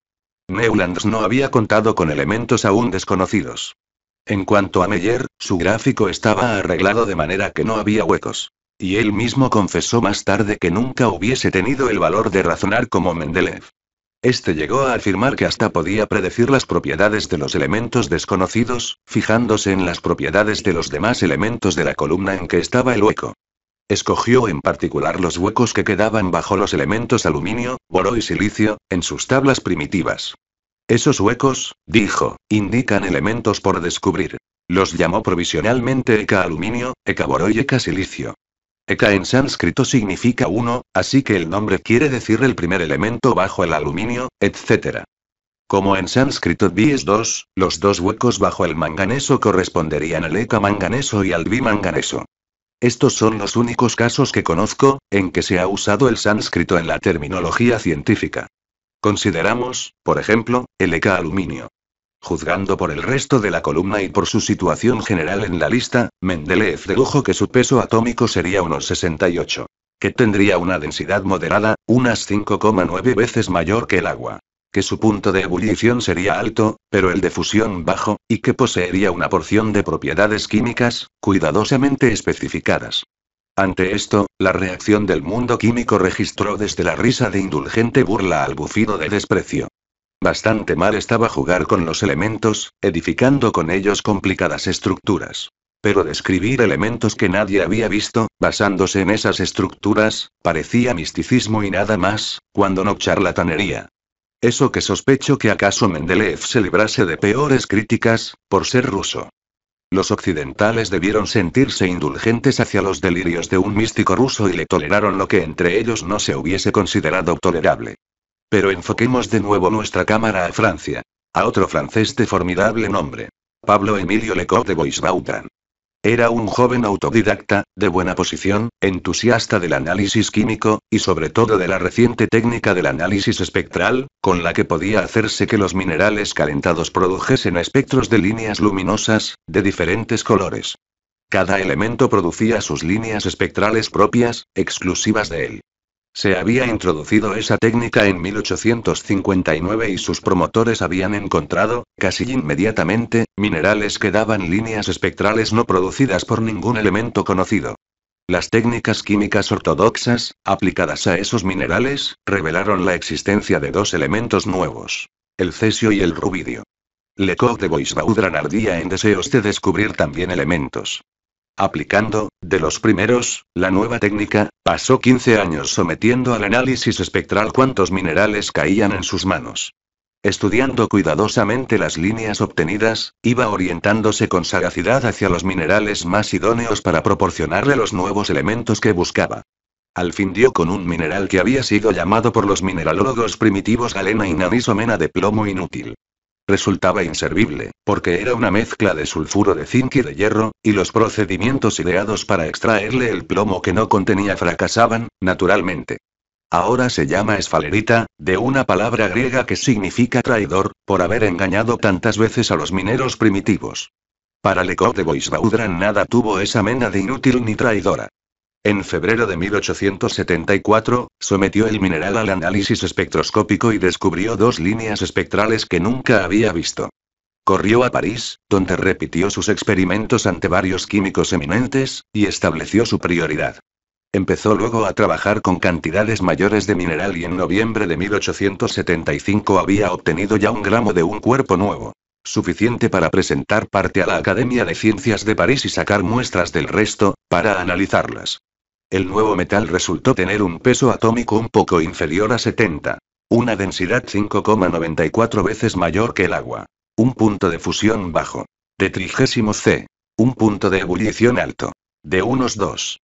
Newlands no había contado con elementos aún desconocidos. En cuanto a Meyer, su gráfico estaba arreglado de manera que no había huecos. Y él mismo confesó más tarde que nunca hubiese tenido el valor de razonar como Mendeleev. Este llegó a afirmar que hasta podía predecir las propiedades de los elementos desconocidos, fijándose en las propiedades de los demás elementos de la columna en que estaba el hueco. Escogió en particular los huecos que quedaban bajo los elementos aluminio, boro y silicio, en sus tablas primitivas. Esos huecos, dijo, indican elementos por descubrir. Los llamó provisionalmente Eka aluminio, Eka boro y Eka silicio. Eka en sánscrito significa uno, así que el nombre quiere decir el primer elemento bajo el aluminio, etc. Como en sánscrito bi es 2, los dos huecos bajo el manganeso corresponderían al Eka manganeso y al Dvi-manganeso. Estos son los únicos casos que conozco, en que se ha usado el sánscrito en la terminología científica. Consideramos, por ejemplo, el eca-aluminio. Juzgando por el resto de la columna y por su situación general en la lista, Mendeleev dedujo que su peso atómico sería unos 68, que tendría una densidad moderada, unas 5,9 veces mayor que el agua, que su punto de ebullición sería alto, pero el de fusión bajo, y que poseería una porción de propiedades químicas, cuidadosamente especificadas, ante esto, la reacción del mundo químico registró desde la risa de indulgente burla al bufido de desprecio. Bastante mal estaba jugar con los elementos, edificando con ellos complicadas estructuras. Pero describir elementos que nadie había visto, basándose en esas estructuras, parecía misticismo y nada más, cuando no charlatanería. Eso que sospecho que acaso Mendeleev se librase de peores críticas, por ser ruso. Los occidentales debieron sentirse indulgentes hacia los delirios de un místico ruso y le toleraron lo que entre ellos no se hubiese considerado tolerable. Pero enfoquemos de nuevo nuestra cámara a Francia. A otro francés de formidable nombre. Pablo Emilio Lecoq de era un joven autodidacta, de buena posición, entusiasta del análisis químico, y sobre todo de la reciente técnica del análisis espectral, con la que podía hacerse que los minerales calentados produjesen espectros de líneas luminosas, de diferentes colores. Cada elemento producía sus líneas espectrales propias, exclusivas de él. Se había introducido esa técnica en 1859 y sus promotores habían encontrado, casi inmediatamente, minerales que daban líneas espectrales no producidas por ningún elemento conocido. Las técnicas químicas ortodoxas, aplicadas a esos minerales, revelaron la existencia de dos elementos nuevos, el cesio y el rubidio. Coq de Boisbaudran ardía en deseos de descubrir también elementos Aplicando, de los primeros, la nueva técnica, pasó 15 años sometiendo al análisis espectral cuántos minerales caían en sus manos. Estudiando cuidadosamente las líneas obtenidas, iba orientándose con sagacidad hacia los minerales más idóneos para proporcionarle los nuevos elementos que buscaba. Al fin dio con un mineral que había sido llamado por los mineralólogos primitivos galena y nanisomena de plomo inútil resultaba inservible, porque era una mezcla de sulfuro de zinc y de hierro, y los procedimientos ideados para extraerle el plomo que no contenía fracasaban, naturalmente. Ahora se llama esfalerita, de una palabra griega que significa traidor, por haber engañado tantas veces a los mineros primitivos. Para Leco de Boisbaudran nada tuvo esa mena de inútil ni traidora. En febrero de 1874, sometió el mineral al análisis espectroscópico y descubrió dos líneas espectrales que nunca había visto. Corrió a París, donde repitió sus experimentos ante varios químicos eminentes, y estableció su prioridad. Empezó luego a trabajar con cantidades mayores de mineral y en noviembre de 1875 había obtenido ya un gramo de un cuerpo nuevo. Suficiente para presentar parte a la Academia de Ciencias de París y sacar muestras del resto, para analizarlas el nuevo metal resultó tener un peso atómico un poco inferior a 70. Una densidad 5,94 veces mayor que el agua. Un punto de fusión bajo. De trigésimo C. Un punto de ebullición alto. De unos 2.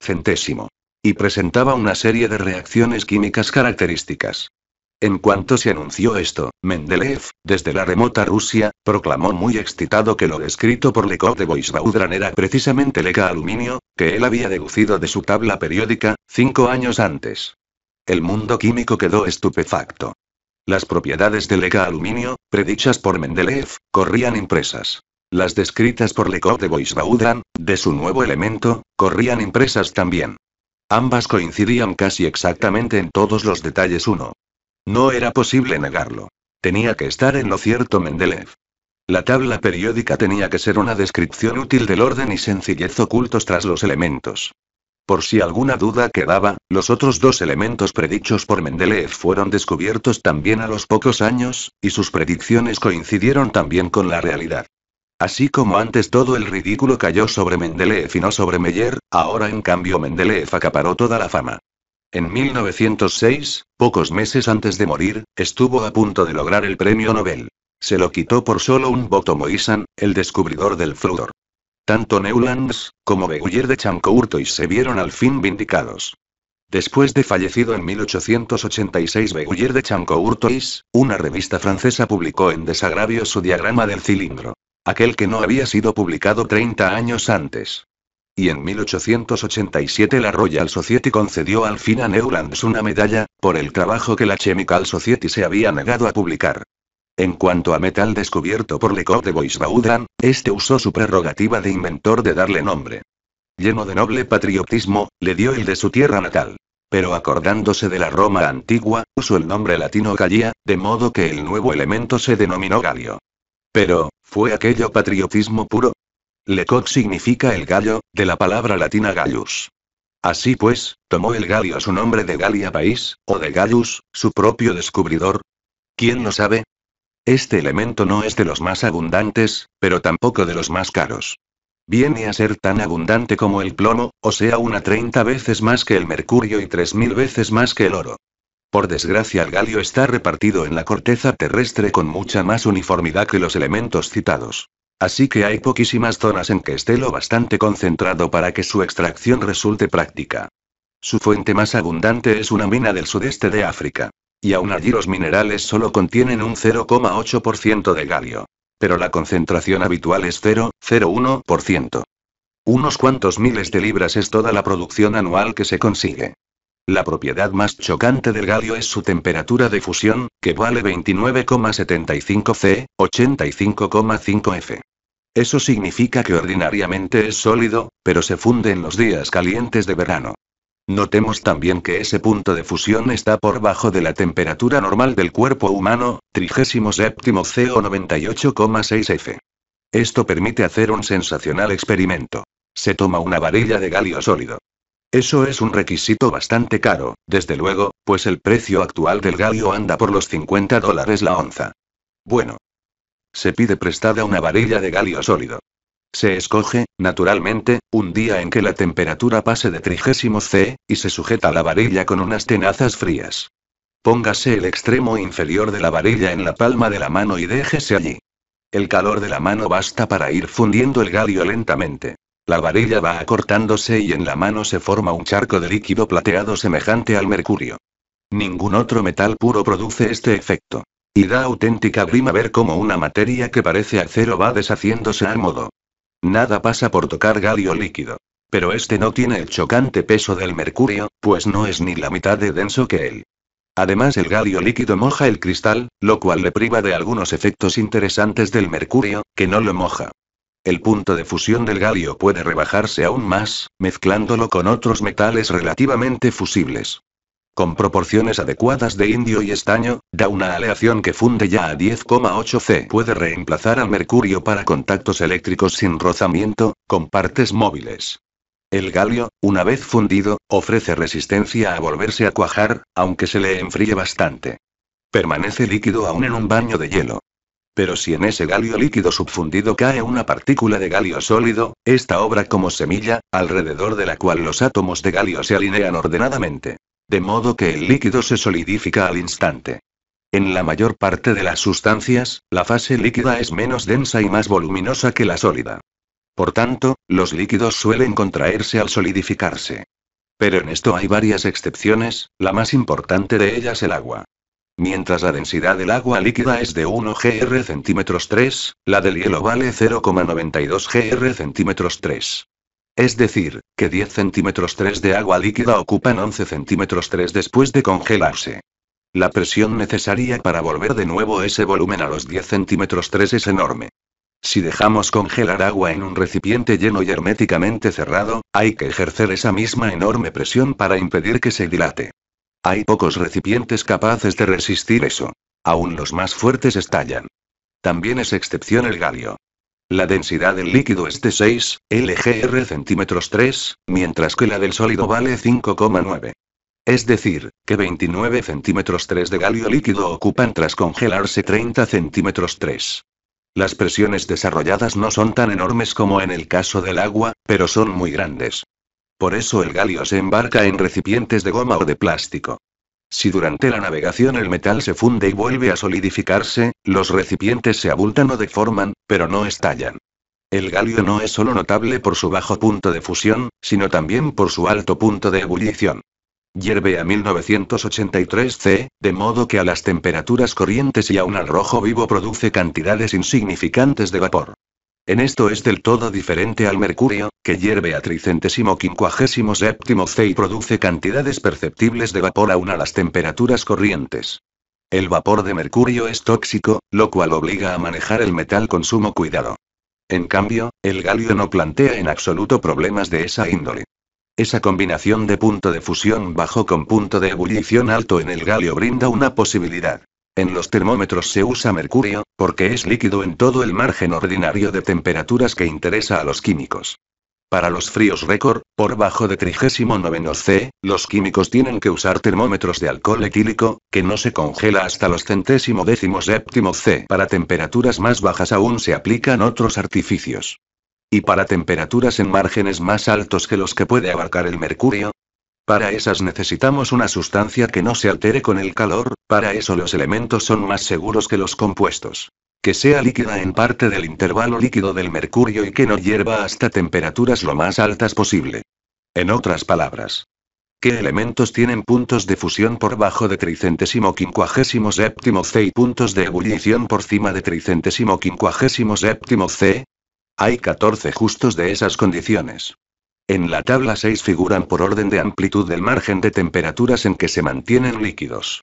Centésimo. Y presentaba una serie de reacciones químicas características. En cuanto se anunció esto, Mendeleev, desde la remota Rusia, proclamó muy excitado que lo descrito por Lecoq de Boisbaudran era precisamente leca aluminio, que él había deducido de su tabla periódica, cinco años antes. El mundo químico quedó estupefacto. Las propiedades del leca aluminio, predichas por Mendeleev, corrían impresas. Las descritas por Lecoq de Boisbaudran, de su nuevo elemento, corrían impresas también. Ambas coincidían casi exactamente en todos los detalles. 1. No era posible negarlo. Tenía que estar en lo cierto Mendeleev. La tabla periódica tenía que ser una descripción útil del orden y sencillez ocultos tras los elementos. Por si alguna duda quedaba, los otros dos elementos predichos por Mendeleev fueron descubiertos también a los pocos años, y sus predicciones coincidieron también con la realidad. Así como antes todo el ridículo cayó sobre Mendeleev y no sobre Meyer, ahora en cambio Mendeleev acaparó toda la fama. En 1906, pocos meses antes de morir, estuvo a punto de lograr el premio Nobel. Se lo quitó por solo un voto Moisan, el descubridor del flúor. Tanto Neulands, como Beguyer de Chancourtois se vieron al fin vindicados. Después de fallecido en 1886 Beguyer de Chancourtois, una revista francesa publicó en desagravio su diagrama del cilindro. Aquel que no había sido publicado 30 años antes. Y en 1887 la Royal Society concedió al fin a Newlands una medalla, por el trabajo que la Chemical Society se había negado a publicar. En cuanto a metal descubierto por Lecoq de Boisbaudran, este usó su prerrogativa de inventor de darle nombre. Lleno de noble patriotismo, le dio el de su tierra natal. Pero acordándose de la Roma antigua, usó el nombre latino Gallia, de modo que el nuevo elemento se denominó Galio. Pero, ¿fue aquello patriotismo puro? Lecoq significa el gallo, de la palabra latina gallus. Así pues, tomó el galio su nombre de Galia País, o de Gallus, su propio descubridor. ¿Quién lo sabe? Este elemento no es de los más abundantes, pero tampoco de los más caros. Viene a ser tan abundante como el plomo, o sea, una 30 veces más que el mercurio y tres 3.000 veces más que el oro. Por desgracia, el galio está repartido en la corteza terrestre con mucha más uniformidad que los elementos citados. Así que hay poquísimas zonas en que esté lo bastante concentrado para que su extracción resulte práctica. Su fuente más abundante es una mina del sudeste de África. Y aún allí los minerales solo contienen un 0,8% de galio. Pero la concentración habitual es 0,01%. Unos cuantos miles de libras es toda la producción anual que se consigue. La propiedad más chocante del galio es su temperatura de fusión, que vale 29,75 C, 85,5 F. Eso significa que ordinariamente es sólido, pero se funde en los días calientes de verano. Notemos también que ese punto de fusión está por bajo de la temperatura normal del cuerpo humano, 37 o 98,6F. Esto permite hacer un sensacional experimento. Se toma una varilla de galio sólido. Eso es un requisito bastante caro, desde luego, pues el precio actual del galio anda por los 50 dólares la onza. Bueno. Se pide prestada una varilla de galio sólido. Se escoge, naturalmente, un día en que la temperatura pase de trigésimo C, y se sujeta la varilla con unas tenazas frías. Póngase el extremo inferior de la varilla en la palma de la mano y déjese allí. El calor de la mano basta para ir fundiendo el galio lentamente. La varilla va acortándose y en la mano se forma un charco de líquido plateado semejante al mercurio. Ningún otro metal puro produce este efecto. Y da auténtica grima ver cómo una materia que parece acero va deshaciéndose al modo. Nada pasa por tocar galio líquido. Pero este no tiene el chocante peso del mercurio, pues no es ni la mitad de denso que él. Además el galio líquido moja el cristal, lo cual le priva de algunos efectos interesantes del mercurio, que no lo moja. El punto de fusión del galio puede rebajarse aún más, mezclándolo con otros metales relativamente fusibles. Con proporciones adecuadas de indio y estaño, da una aleación que funde ya a 10,8 C. Puede reemplazar al mercurio para contactos eléctricos sin rozamiento, con partes móviles. El galio, una vez fundido, ofrece resistencia a volverse a cuajar, aunque se le enfríe bastante. Permanece líquido aún en un baño de hielo. Pero si en ese galio líquido subfundido cae una partícula de galio sólido, esta obra como semilla, alrededor de la cual los átomos de galio se alinean ordenadamente. De modo que el líquido se solidifica al instante. En la mayor parte de las sustancias, la fase líquida es menos densa y más voluminosa que la sólida. Por tanto, los líquidos suelen contraerse al solidificarse. Pero en esto hay varias excepciones, la más importante de ellas el agua. Mientras la densidad del agua líquida es de 1 gr centímetros 3, la del hielo vale 0,92 gr centímetros 3. Es decir, que 10 centímetros 3 de agua líquida ocupan 11 centímetros 3 después de congelarse. La presión necesaria para volver de nuevo ese volumen a los 10 centímetros 3 es enorme. Si dejamos congelar agua en un recipiente lleno y herméticamente cerrado, hay que ejercer esa misma enorme presión para impedir que se dilate. Hay pocos recipientes capaces de resistir eso. Aún los más fuertes estallan. También es excepción el galio. La densidad del líquido es de 6, LGR centímetros 3, mientras que la del sólido vale 5,9. Es decir, que 29 centímetros 3 de galio líquido ocupan tras congelarse 30 centímetros 3. Las presiones desarrolladas no son tan enormes como en el caso del agua, pero son muy grandes. Por eso el galio se embarca en recipientes de goma o de plástico. Si durante la navegación el metal se funde y vuelve a solidificarse, los recipientes se abultan o deforman, pero no estallan. El galio no es solo notable por su bajo punto de fusión, sino también por su alto punto de ebullición. Hierve a 1983 C, de modo que a las temperaturas corrientes y aún al rojo vivo produce cantidades insignificantes de vapor. En esto es del todo diferente al mercurio, que hierve a tricentésimo quincuagésimo séptimo C y produce cantidades perceptibles de vapor aún a las temperaturas corrientes. El vapor de mercurio es tóxico, lo cual obliga a manejar el metal con sumo cuidado. En cambio, el galio no plantea en absoluto problemas de esa índole. Esa combinación de punto de fusión bajo con punto de ebullición alto en el galio brinda una posibilidad. En los termómetros se usa mercurio, porque es líquido en todo el margen ordinario de temperaturas que interesa a los químicos. Para los fríos récord, por bajo de 39 C, los químicos tienen que usar termómetros de alcohol etílico, que no se congela hasta los centésimo décimo séptimo C. Para temperaturas más bajas aún se aplican otros artificios. Y para temperaturas en márgenes más altos que los que puede abarcar el mercurio, para esas necesitamos una sustancia que no se altere con el calor, para eso los elementos son más seguros que los compuestos. Que sea líquida en parte del intervalo líquido del mercurio y que no hierva hasta temperaturas lo más altas posible. En otras palabras, ¿Qué elementos tienen puntos de fusión por bajo de tricentésimo quincuagésimo séptimo C y puntos de ebullición por cima de tricentésimo quincuagésimo séptimo C? Hay 14 justos de esas condiciones. En la tabla 6 figuran por orden de amplitud del margen de temperaturas en que se mantienen líquidos.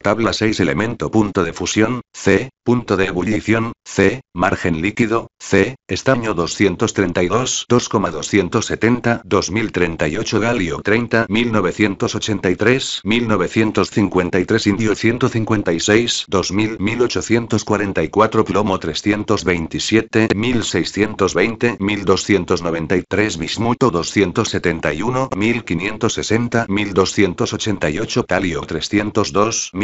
Tabla 6 elemento punto de fusión, C, punto de ebullición, C, margen líquido, C, estaño 232 2,270 2038 galio 30 1983 1953 indio 156 2000 1844 plomo 327 1620 1293 bismuto 271 1560 1288 talio 302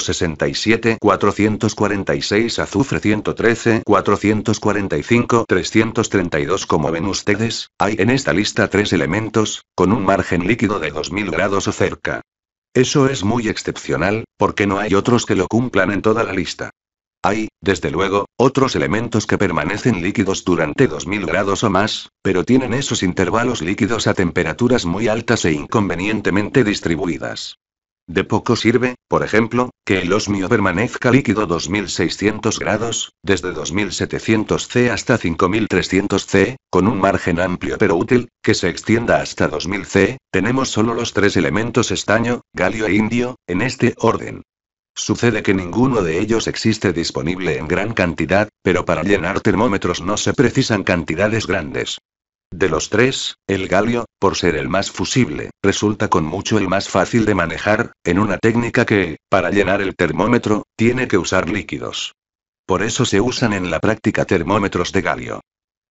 67, 446 azufre 113 445 332 Como ven ustedes, hay en esta lista tres elementos, con un margen líquido de 2000 grados o cerca. Eso es muy excepcional, porque no hay otros que lo cumplan en toda la lista. Hay, desde luego, otros elementos que permanecen líquidos durante 2000 grados o más, pero tienen esos intervalos líquidos a temperaturas muy altas e inconvenientemente distribuidas. De poco sirve, por ejemplo, que el osmio permanezca líquido 2600 grados, desde 2700 C hasta 5300 C, con un margen amplio pero útil, que se extienda hasta 2000 C, tenemos solo los tres elementos estaño, galio e indio, en este orden. Sucede que ninguno de ellos existe disponible en gran cantidad, pero para llenar termómetros no se precisan cantidades grandes. De los tres, el galio, por ser el más fusible, resulta con mucho el más fácil de manejar, en una técnica que, para llenar el termómetro, tiene que usar líquidos. Por eso se usan en la práctica termómetros de galio.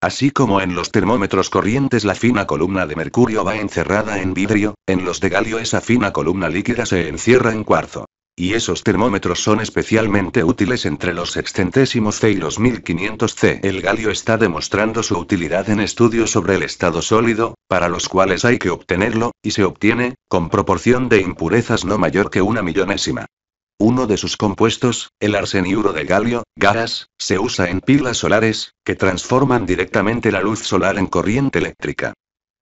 Así como en los termómetros corrientes la fina columna de mercurio va encerrada en vidrio, en los de galio esa fina columna líquida se encierra en cuarzo. Y esos termómetros son especialmente útiles entre los sextentésimos C y los 1500 C. El galio está demostrando su utilidad en estudios sobre el estado sólido, para los cuales hay que obtenerlo, y se obtiene, con proporción de impurezas no mayor que una millonésima. Uno de sus compuestos, el arseniuro de galio, garas, se usa en pilas solares, que transforman directamente la luz solar en corriente eléctrica.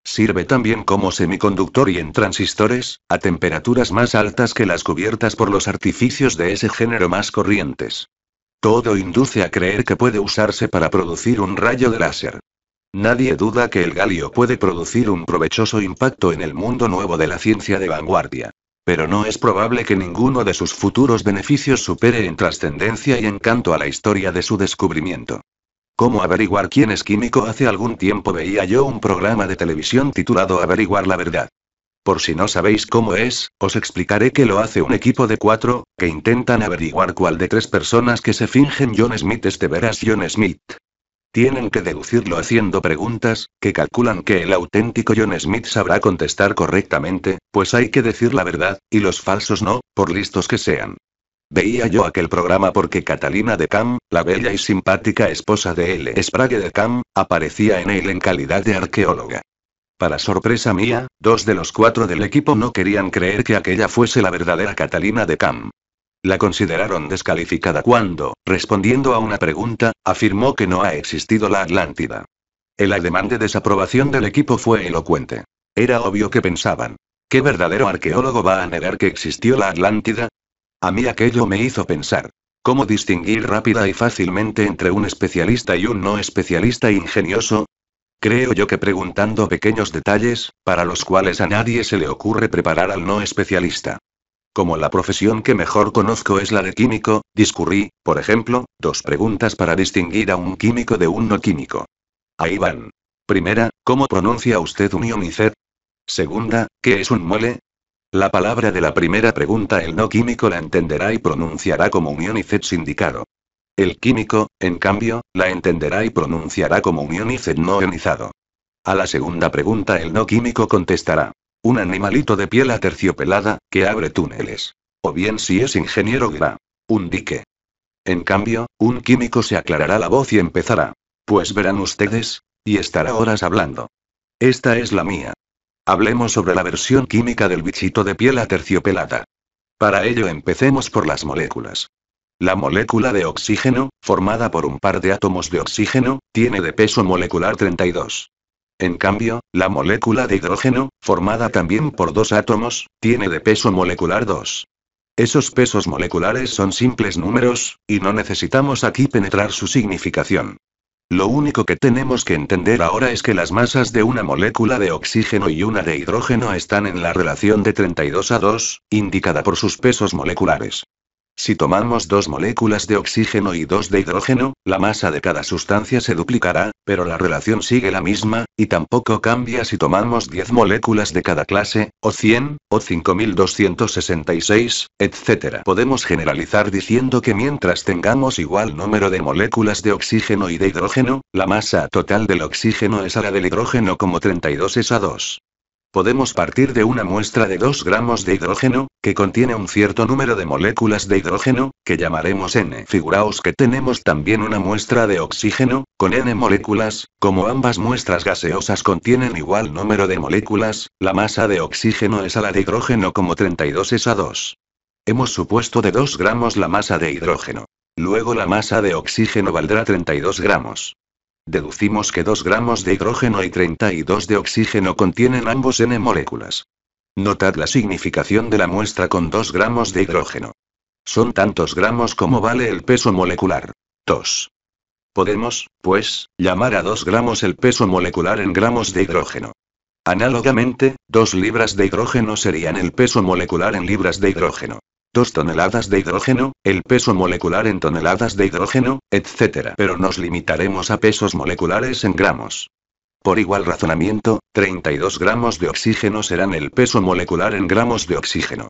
Sirve también como semiconductor y en transistores, a temperaturas más altas que las cubiertas por los artificios de ese género más corrientes. Todo induce a creer que puede usarse para producir un rayo de láser. Nadie duda que el galio puede producir un provechoso impacto en el mundo nuevo de la ciencia de vanguardia. Pero no es probable que ninguno de sus futuros beneficios supere en trascendencia y encanto a la historia de su descubrimiento. ¿Cómo averiguar quién es químico? Hace algún tiempo veía yo un programa de televisión titulado Averiguar la verdad. Por si no sabéis cómo es, os explicaré que lo hace un equipo de cuatro, que intentan averiguar cuál de tres personas que se fingen John Smith es de veras John Smith. Tienen que deducirlo haciendo preguntas, que calculan que el auténtico John Smith sabrá contestar correctamente, pues hay que decir la verdad, y los falsos no, por listos que sean. Veía yo aquel programa porque Catalina de Cam, la bella y simpática esposa de L. Sprague de Cam, aparecía en él en calidad de arqueóloga. Para sorpresa mía, dos de los cuatro del equipo no querían creer que aquella fuese la verdadera Catalina de Cam. La consideraron descalificada cuando, respondiendo a una pregunta, afirmó que no ha existido la Atlántida. El ademán de desaprobación del equipo fue elocuente. Era obvio que pensaban. ¿Qué verdadero arqueólogo va a negar que existió la Atlántida? A mí aquello me hizo pensar. ¿Cómo distinguir rápida y fácilmente entre un especialista y un no especialista ingenioso? Creo yo que preguntando pequeños detalles, para los cuales a nadie se le ocurre preparar al no especialista. Como la profesión que mejor conozco es la de químico, discurrí, por ejemplo, dos preguntas para distinguir a un químico de un no químico. Ahí van. Primera, ¿cómo pronuncia usted un ionicet? Segunda, ¿qué es un mole? La palabra de la primera pregunta el no químico la entenderá y pronunciará como unión y FET indicado. El químico, en cambio, la entenderá y pronunciará como unión y no ionizado. A la segunda pregunta el no químico contestará. Un animalito de piel aterciopelada, que abre túneles. O bien si es ingeniero gra. Un dique. En cambio, un químico se aclarará la voz y empezará. Pues verán ustedes, y estará horas hablando. Esta es la mía, Hablemos sobre la versión química del bichito de piel aterciopelada. Para ello empecemos por las moléculas. La molécula de oxígeno, formada por un par de átomos de oxígeno, tiene de peso molecular 32. En cambio, la molécula de hidrógeno, formada también por dos átomos, tiene de peso molecular 2. Esos pesos moleculares son simples números, y no necesitamos aquí penetrar su significación. Lo único que tenemos que entender ahora es que las masas de una molécula de oxígeno y una de hidrógeno están en la relación de 32 a 2, indicada por sus pesos moleculares. Si tomamos dos moléculas de oxígeno y dos de hidrógeno, la masa de cada sustancia se duplicará, pero la relación sigue la misma, y tampoco cambia si tomamos 10 moléculas de cada clase, o 100, o 5266, etc. Podemos generalizar diciendo que mientras tengamos igual número de moléculas de oxígeno y de hidrógeno, la masa total del oxígeno es a la del hidrógeno como 32 es a 2 podemos partir de una muestra de 2 gramos de hidrógeno, que contiene un cierto número de moléculas de hidrógeno, que llamaremos N. Figuraos que tenemos también una muestra de oxígeno, con N moléculas, como ambas muestras gaseosas contienen igual número de moléculas, la masa de oxígeno es a la de hidrógeno como 32 es a 2. Hemos supuesto de 2 gramos la masa de hidrógeno. Luego la masa de oxígeno valdrá 32 gramos. Deducimos que 2 gramos de hidrógeno y 32 de oxígeno contienen ambos N moléculas. Notad la significación de la muestra con 2 gramos de hidrógeno. Son tantos gramos como vale el peso molecular. 2. Podemos, pues, llamar a 2 gramos el peso molecular en gramos de hidrógeno. Análogamente, 2 libras de hidrógeno serían el peso molecular en libras de hidrógeno. 2 toneladas de hidrógeno, el peso molecular en toneladas de hidrógeno, etc. Pero nos limitaremos a pesos moleculares en gramos. Por igual razonamiento, 32 gramos de oxígeno serán el peso molecular en gramos de oxígeno.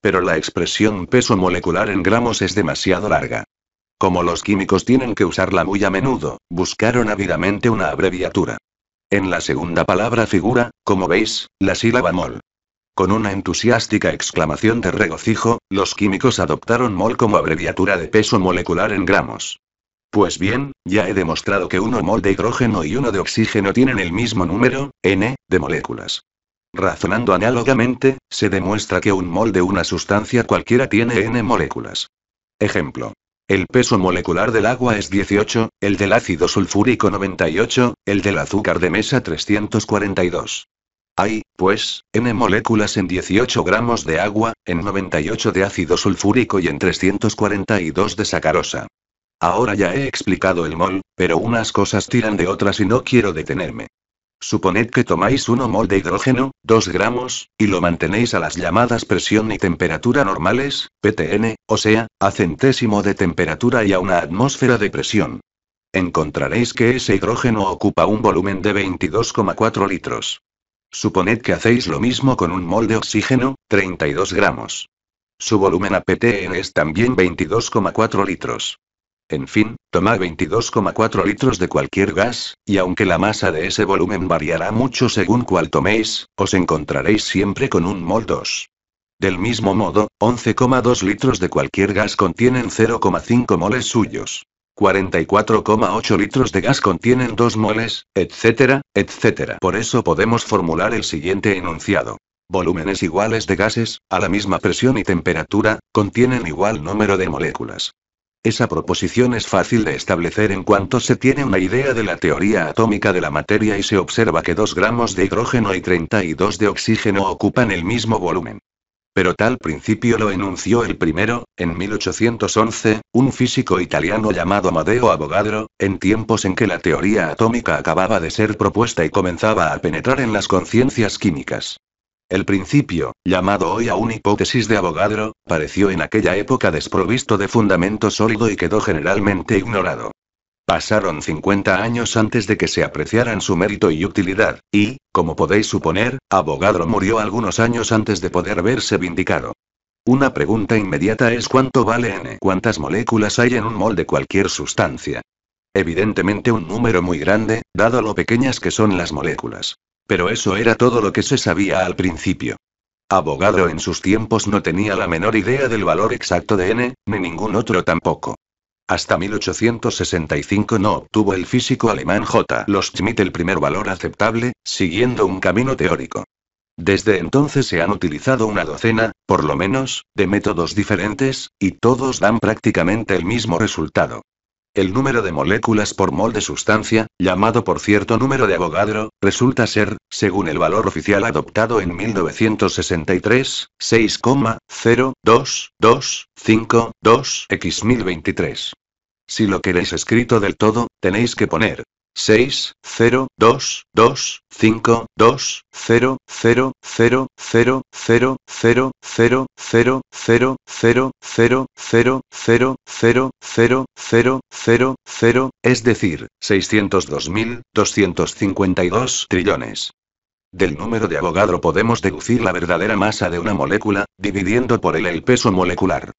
Pero la expresión peso molecular en gramos es demasiado larga. Como los químicos tienen que usarla muy a menudo, buscaron ávidamente una abreviatura. En la segunda palabra figura, como veis, la sílaba mol, con una entusiástica exclamación de regocijo, los químicos adoptaron mol como abreviatura de peso molecular en gramos. Pues bien, ya he demostrado que uno mol de hidrógeno y uno de oxígeno tienen el mismo número, n, de moléculas. Razonando análogamente, se demuestra que un mol de una sustancia cualquiera tiene n moléculas. Ejemplo. El peso molecular del agua es 18, el del ácido sulfúrico 98, el del azúcar de mesa 342. Hay, pues, n moléculas en 18 gramos de agua, en 98 de ácido sulfúrico y en 342 de sacarosa. Ahora ya he explicado el mol, pero unas cosas tiran de otras y no quiero detenerme. Suponed que tomáis 1 mol de hidrógeno, 2 gramos, y lo mantenéis a las llamadas presión y temperatura normales, PTN, o sea, a centésimo de temperatura y a una atmósfera de presión. Encontraréis que ese hidrógeno ocupa un volumen de 22,4 litros. Suponed que hacéis lo mismo con un mol de oxígeno, 32 gramos. Su volumen APTN es también 22,4 litros. En fin, toma 22,4 litros de cualquier gas, y aunque la masa de ese volumen variará mucho según cual toméis, os encontraréis siempre con un mol 2. Del mismo modo, 11,2 litros de cualquier gas contienen 0,5 moles suyos. 44,8 litros de gas contienen 2 moles, etcétera, etcétera. Por eso podemos formular el siguiente enunciado. Volúmenes iguales de gases, a la misma presión y temperatura, contienen igual número de moléculas. Esa proposición es fácil de establecer en cuanto se tiene una idea de la teoría atómica de la materia y se observa que 2 gramos de hidrógeno y 32 de oxígeno ocupan el mismo volumen. Pero tal principio lo enunció el primero, en 1811, un físico italiano llamado Amadeo Avogadro, en tiempos en que la teoría atómica acababa de ser propuesta y comenzaba a penetrar en las conciencias químicas. El principio, llamado hoy aún hipótesis de Avogadro, pareció en aquella época desprovisto de fundamento sólido y quedó generalmente ignorado. Pasaron 50 años antes de que se apreciaran su mérito y utilidad, y, como podéis suponer, abogado murió algunos años antes de poder verse vindicado. Una pregunta inmediata es cuánto vale n cuántas moléculas hay en un mol de cualquier sustancia. Evidentemente un número muy grande, dado lo pequeñas que son las moléculas. Pero eso era todo lo que se sabía al principio. Abogadro en sus tiempos no tenía la menor idea del valor exacto de n, ni ningún otro tampoco. Hasta 1865 no obtuvo el físico alemán J. Loschmidt el primer valor aceptable, siguiendo un camino teórico. Desde entonces se han utilizado una docena, por lo menos, de métodos diferentes, y todos dan prácticamente el mismo resultado. El número de moléculas por mol de sustancia, llamado por cierto número de Avogadro, resulta ser, según el valor oficial adoptado en 1963, 6,02252 x 1023. Si lo queréis escrito del todo, tenéis que poner 6, 0, 2, 2, 5, 2, 0, 0, 0, 0, 0, 0, 0, 0, 0, 0, 0, 0, 0, 0, 0, 0, 0, 0, es decir, 602.252 trillones. Del número de abogado podemos deducir la verdadera masa de una molécula, dividiendo por él el peso molecular.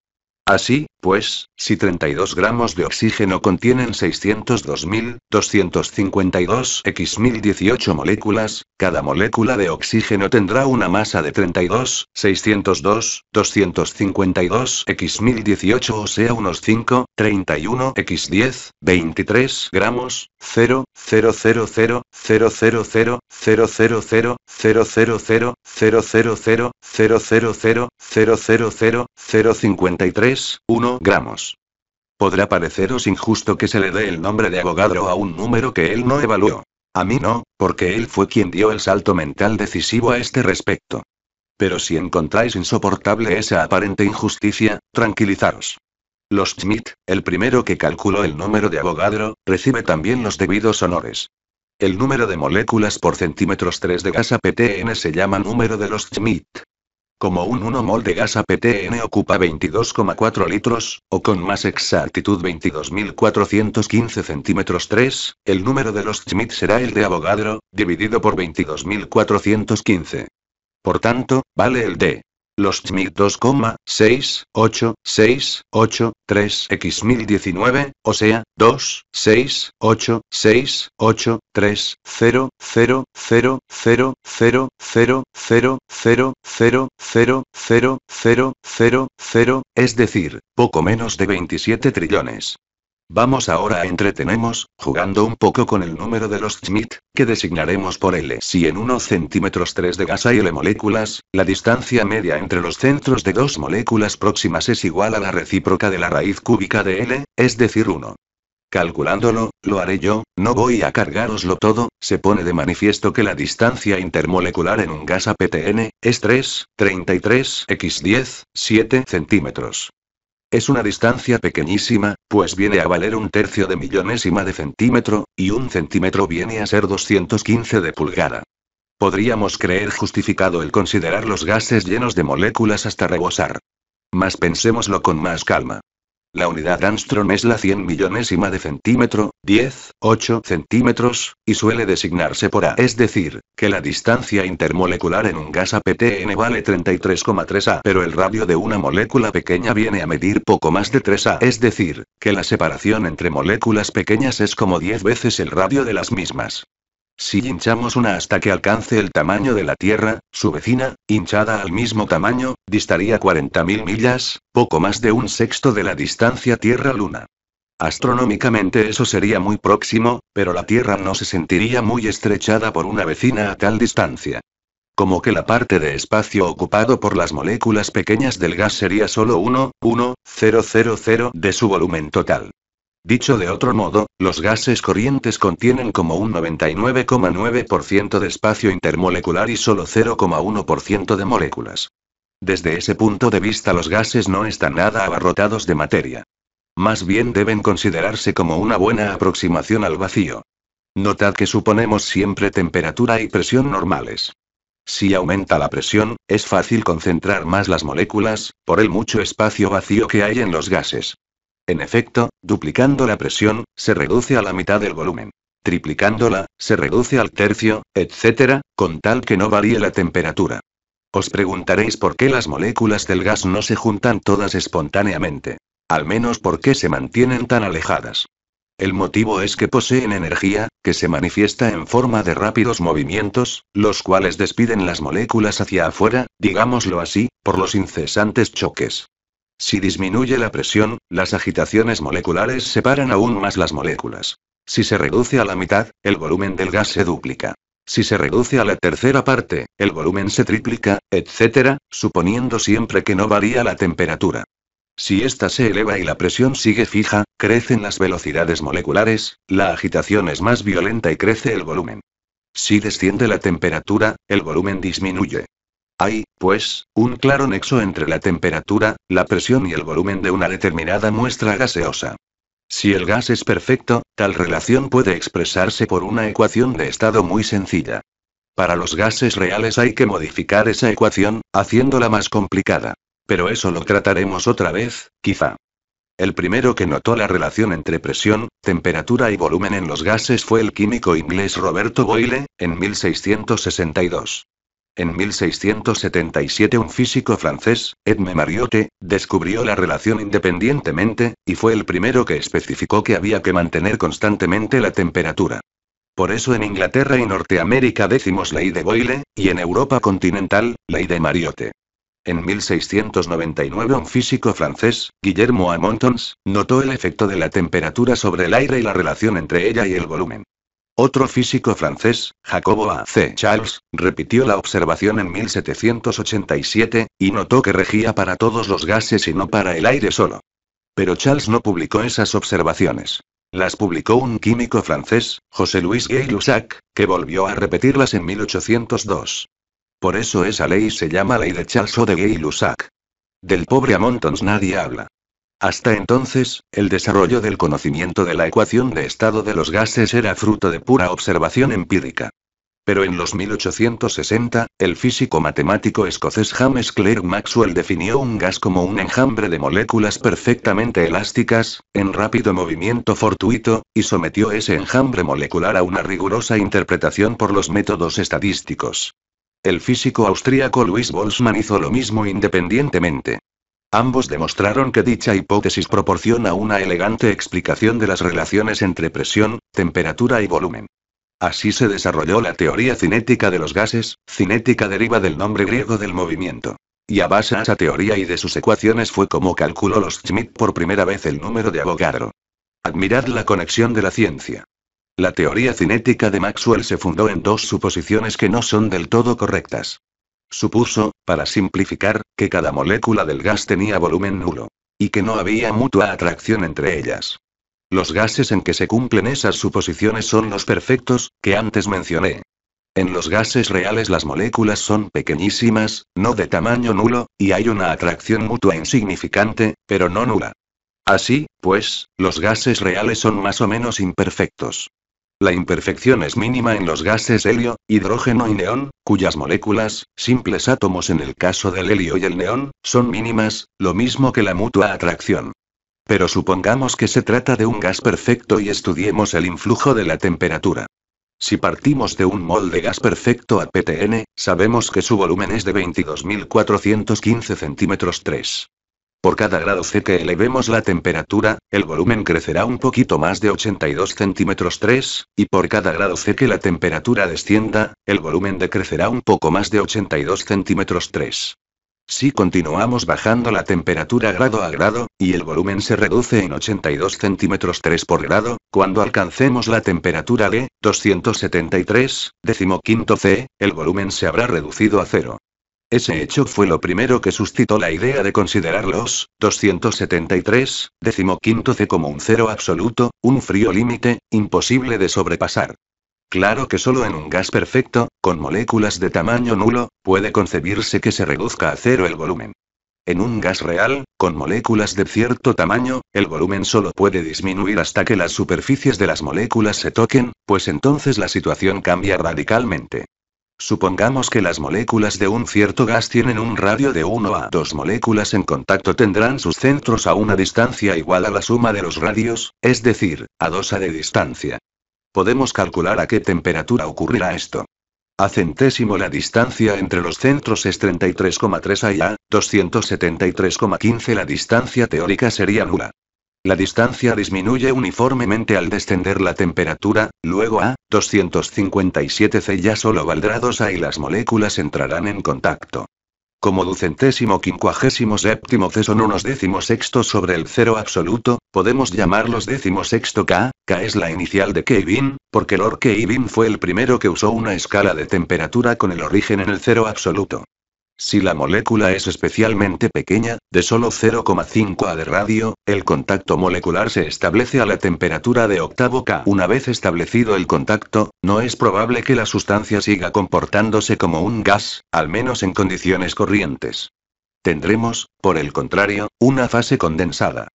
Así, pues, si 32 gramos de oxígeno contienen 602.252 x 1018 moléculas, cada molécula de oxígeno tendrá una masa de 32, 602, 252 x 1018 o sea unos 5, 31 x 10, 23 gramos, 0, 0, 53 1 gramos. Podrá pareceros injusto que se le dé el nombre de abogado a un número que él no evaluó. A mí no, porque él fue quien dio el salto mental decisivo a este respecto. Pero si encontráis insoportable esa aparente injusticia, tranquilizaros. Los Schmidt, el primero que calculó el número de abogado, recibe también los debidos honores. El número de moléculas por centímetros 3 de gas PTN se llama número de los Schmidt, como un 1 mol de gas APTN ocupa 22,4 litros, o con más exactitud 22.415 centímetros 3, el número de los Schmidt será el de Avogadro, dividido por 22.415. Por tanto, vale el de los CHMIC 268683 X 1019, o sea, 2, es decir, poco menos de 27 trillones. Vamos ahora a entretenemos, jugando un poco con el número de los Schmidt, que designaremos por L si en 1 centímetros 3 de gas hay L moléculas, la distancia media entre los centros de dos moléculas próximas es igual a la recíproca de la raíz cúbica de L, es decir 1. Calculándolo, lo haré yo, no voy a cargaroslo todo, se pone de manifiesto que la distancia intermolecular en un gas APTN, es 3, 33 x 10, 7 centímetros. Es una distancia pequeñísima, pues viene a valer un tercio de millonésima de centímetro, y un centímetro viene a ser 215 de pulgada. Podríamos creer justificado el considerar los gases llenos de moléculas hasta rebosar. Mas pensémoslo con más calma. La unidad Armstrong es la 100 millonésima de centímetro, 10, 8 centímetros, y suele designarse por A. Es decir, que la distancia intermolecular en un gas APTN vale 33,3 A. Pero el radio de una molécula pequeña viene a medir poco más de 3 A. Es decir, que la separación entre moléculas pequeñas es como 10 veces el radio de las mismas. Si hinchamos una hasta que alcance el tamaño de la Tierra, su vecina, hinchada al mismo tamaño, distaría 40.000 millas, poco más de un sexto de la distancia Tierra-Luna. Astronómicamente eso sería muy próximo, pero la Tierra no se sentiría muy estrechada por una vecina a tal distancia. Como que la parte de espacio ocupado por las moléculas pequeñas del gas sería solo 1,1,000 de su volumen total. Dicho de otro modo, los gases corrientes contienen como un 99,9% de espacio intermolecular y solo 0,1% de moléculas. Desde ese punto de vista los gases no están nada abarrotados de materia. Más bien deben considerarse como una buena aproximación al vacío. Notad que suponemos siempre temperatura y presión normales. Si aumenta la presión, es fácil concentrar más las moléculas, por el mucho espacio vacío que hay en los gases. En efecto, duplicando la presión, se reduce a la mitad del volumen. Triplicándola, se reduce al tercio, etc., con tal que no varíe la temperatura. Os preguntaréis por qué las moléculas del gas no se juntan todas espontáneamente. Al menos por qué se mantienen tan alejadas. El motivo es que poseen energía, que se manifiesta en forma de rápidos movimientos, los cuales despiden las moléculas hacia afuera, digámoslo así, por los incesantes choques. Si disminuye la presión, las agitaciones moleculares separan aún más las moléculas. Si se reduce a la mitad, el volumen del gas se duplica. Si se reduce a la tercera parte, el volumen se triplica, etc., suponiendo siempre que no varía la temperatura. Si ésta se eleva y la presión sigue fija, crecen las velocidades moleculares, la agitación es más violenta y crece el volumen. Si desciende la temperatura, el volumen disminuye. Hay, pues, un claro nexo entre la temperatura, la presión y el volumen de una determinada muestra gaseosa. Si el gas es perfecto, tal relación puede expresarse por una ecuación de estado muy sencilla. Para los gases reales hay que modificar esa ecuación, haciéndola más complicada. Pero eso lo trataremos otra vez, quizá. El primero que notó la relación entre presión, temperatura y volumen en los gases fue el químico inglés Roberto Boyle, en 1662. En 1677 un físico francés, Edme Mariotte, descubrió la relación independientemente, y fue el primero que especificó que había que mantener constantemente la temperatura. Por eso en Inglaterra y Norteamérica decimos ley de Boyle, y en Europa continental, ley de Mariotte. En 1699 un físico francés, Guillermo Amontons, notó el efecto de la temperatura sobre el aire y la relación entre ella y el volumen. Otro físico francés, Jacobo A. C. Charles, repitió la observación en 1787, y notó que regía para todos los gases y no para el aire solo. Pero Charles no publicó esas observaciones. Las publicó un químico francés, José Luis Gay-Lussac, que volvió a repetirlas en 1802. Por eso esa ley se llama Ley de Charles o de Gay-Lussac. Del pobre Amontons nadie habla. Hasta entonces, el desarrollo del conocimiento de la ecuación de estado de los gases era fruto de pura observación empírica. Pero en los 1860, el físico matemático escocés James Clerk Maxwell definió un gas como un enjambre de moléculas perfectamente elásticas, en rápido movimiento fortuito, y sometió ese enjambre molecular a una rigurosa interpretación por los métodos estadísticos. El físico austríaco Luis Boltzmann hizo lo mismo independientemente. Ambos demostraron que dicha hipótesis proporciona una elegante explicación de las relaciones entre presión, temperatura y volumen. Así se desarrolló la teoría cinética de los gases, cinética deriva del nombre griego del movimiento. Y a base de esa teoría y de sus ecuaciones fue como calculó los Schmidt por primera vez el número de Avogadro. Admirad la conexión de la ciencia. La teoría cinética de Maxwell se fundó en dos suposiciones que no son del todo correctas. Supuso, para simplificar, que cada molécula del gas tenía volumen nulo. Y que no había mutua atracción entre ellas. Los gases en que se cumplen esas suposiciones son los perfectos, que antes mencioné. En los gases reales las moléculas son pequeñísimas, no de tamaño nulo, y hay una atracción mutua insignificante, pero no nula. Así, pues, los gases reales son más o menos imperfectos. La imperfección es mínima en los gases helio, hidrógeno y neón, cuyas moléculas, simples átomos en el caso del helio y el neón, son mínimas, lo mismo que la mutua atracción. Pero supongamos que se trata de un gas perfecto y estudiemos el influjo de la temperatura. Si partimos de un mol de gas perfecto a PTN, sabemos que su volumen es de 22.415 centímetros 3. Por cada grado C que elevemos la temperatura, el volumen crecerá un poquito más de 82 centímetros 3, y por cada grado C que la temperatura descienda, el volumen decrecerá un poco más de 82 centímetros 3. Si continuamos bajando la temperatura grado a grado, y el volumen se reduce en 82 centímetros 3 por grado, cuando alcancemos la temperatura de 273, quinto C, el volumen se habrá reducido a cero. Ese hecho fue lo primero que suscitó la idea de considerar los 273, quinto C como un cero absoluto, un frío límite, imposible de sobrepasar. Claro que solo en un gas perfecto, con moléculas de tamaño nulo, puede concebirse que se reduzca a cero el volumen. En un gas real, con moléculas de cierto tamaño, el volumen solo puede disminuir hasta que las superficies de las moléculas se toquen, pues entonces la situación cambia radicalmente. Supongamos que las moléculas de un cierto gas tienen un radio de 1 a 2 moléculas en contacto tendrán sus centros a una distancia igual a la suma de los radios, es decir, a 2 a de distancia. Podemos calcular a qué temperatura ocurrirá esto. A centésimo la distancia entre los centros es 33,3 a y a 273,15 la distancia teórica sería nula. La distancia disminuye uniformemente al descender la temperatura, luego a 257 C ya solo valdrá 2 A y las moléculas entrarán en contacto. Como ducentésimo quincuagésimo séptimo C son unos décimos sextos sobre el cero absoluto, podemos llamarlos décimos sexto K, K es la inicial de Kevin, porque Lord Kevin fue el primero que usó una escala de temperatura con el origen en el cero absoluto. Si la molécula es especialmente pequeña, de solo 0,5 A de radio, el contacto molecular se establece a la temperatura de octavo K. Una vez establecido el contacto, no es probable que la sustancia siga comportándose como un gas, al menos en condiciones corrientes. Tendremos, por el contrario, una fase condensada.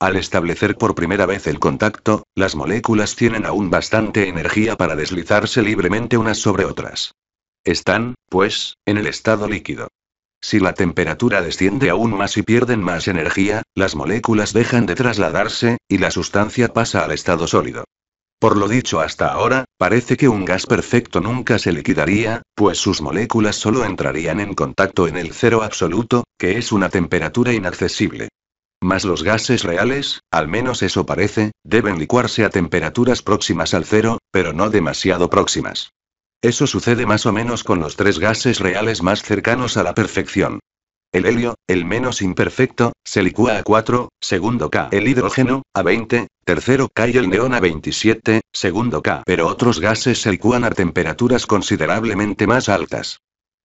Al establecer por primera vez el contacto, las moléculas tienen aún bastante energía para deslizarse libremente unas sobre otras. Están, pues, en el estado líquido. Si la temperatura desciende aún más y pierden más energía, las moléculas dejan de trasladarse, y la sustancia pasa al estado sólido. Por lo dicho hasta ahora, parece que un gas perfecto nunca se liquidaría, pues sus moléculas solo entrarían en contacto en el cero absoluto, que es una temperatura inaccesible. Mas los gases reales, al menos eso parece, deben licuarse a temperaturas próximas al cero, pero no demasiado próximas. Eso sucede más o menos con los tres gases reales más cercanos a la perfección. El helio, el menos imperfecto, se licúa a 4, segundo K. El hidrógeno, a 20, tercero K y el neón a 27, segundo K. Pero otros gases se licúan a temperaturas considerablemente más altas.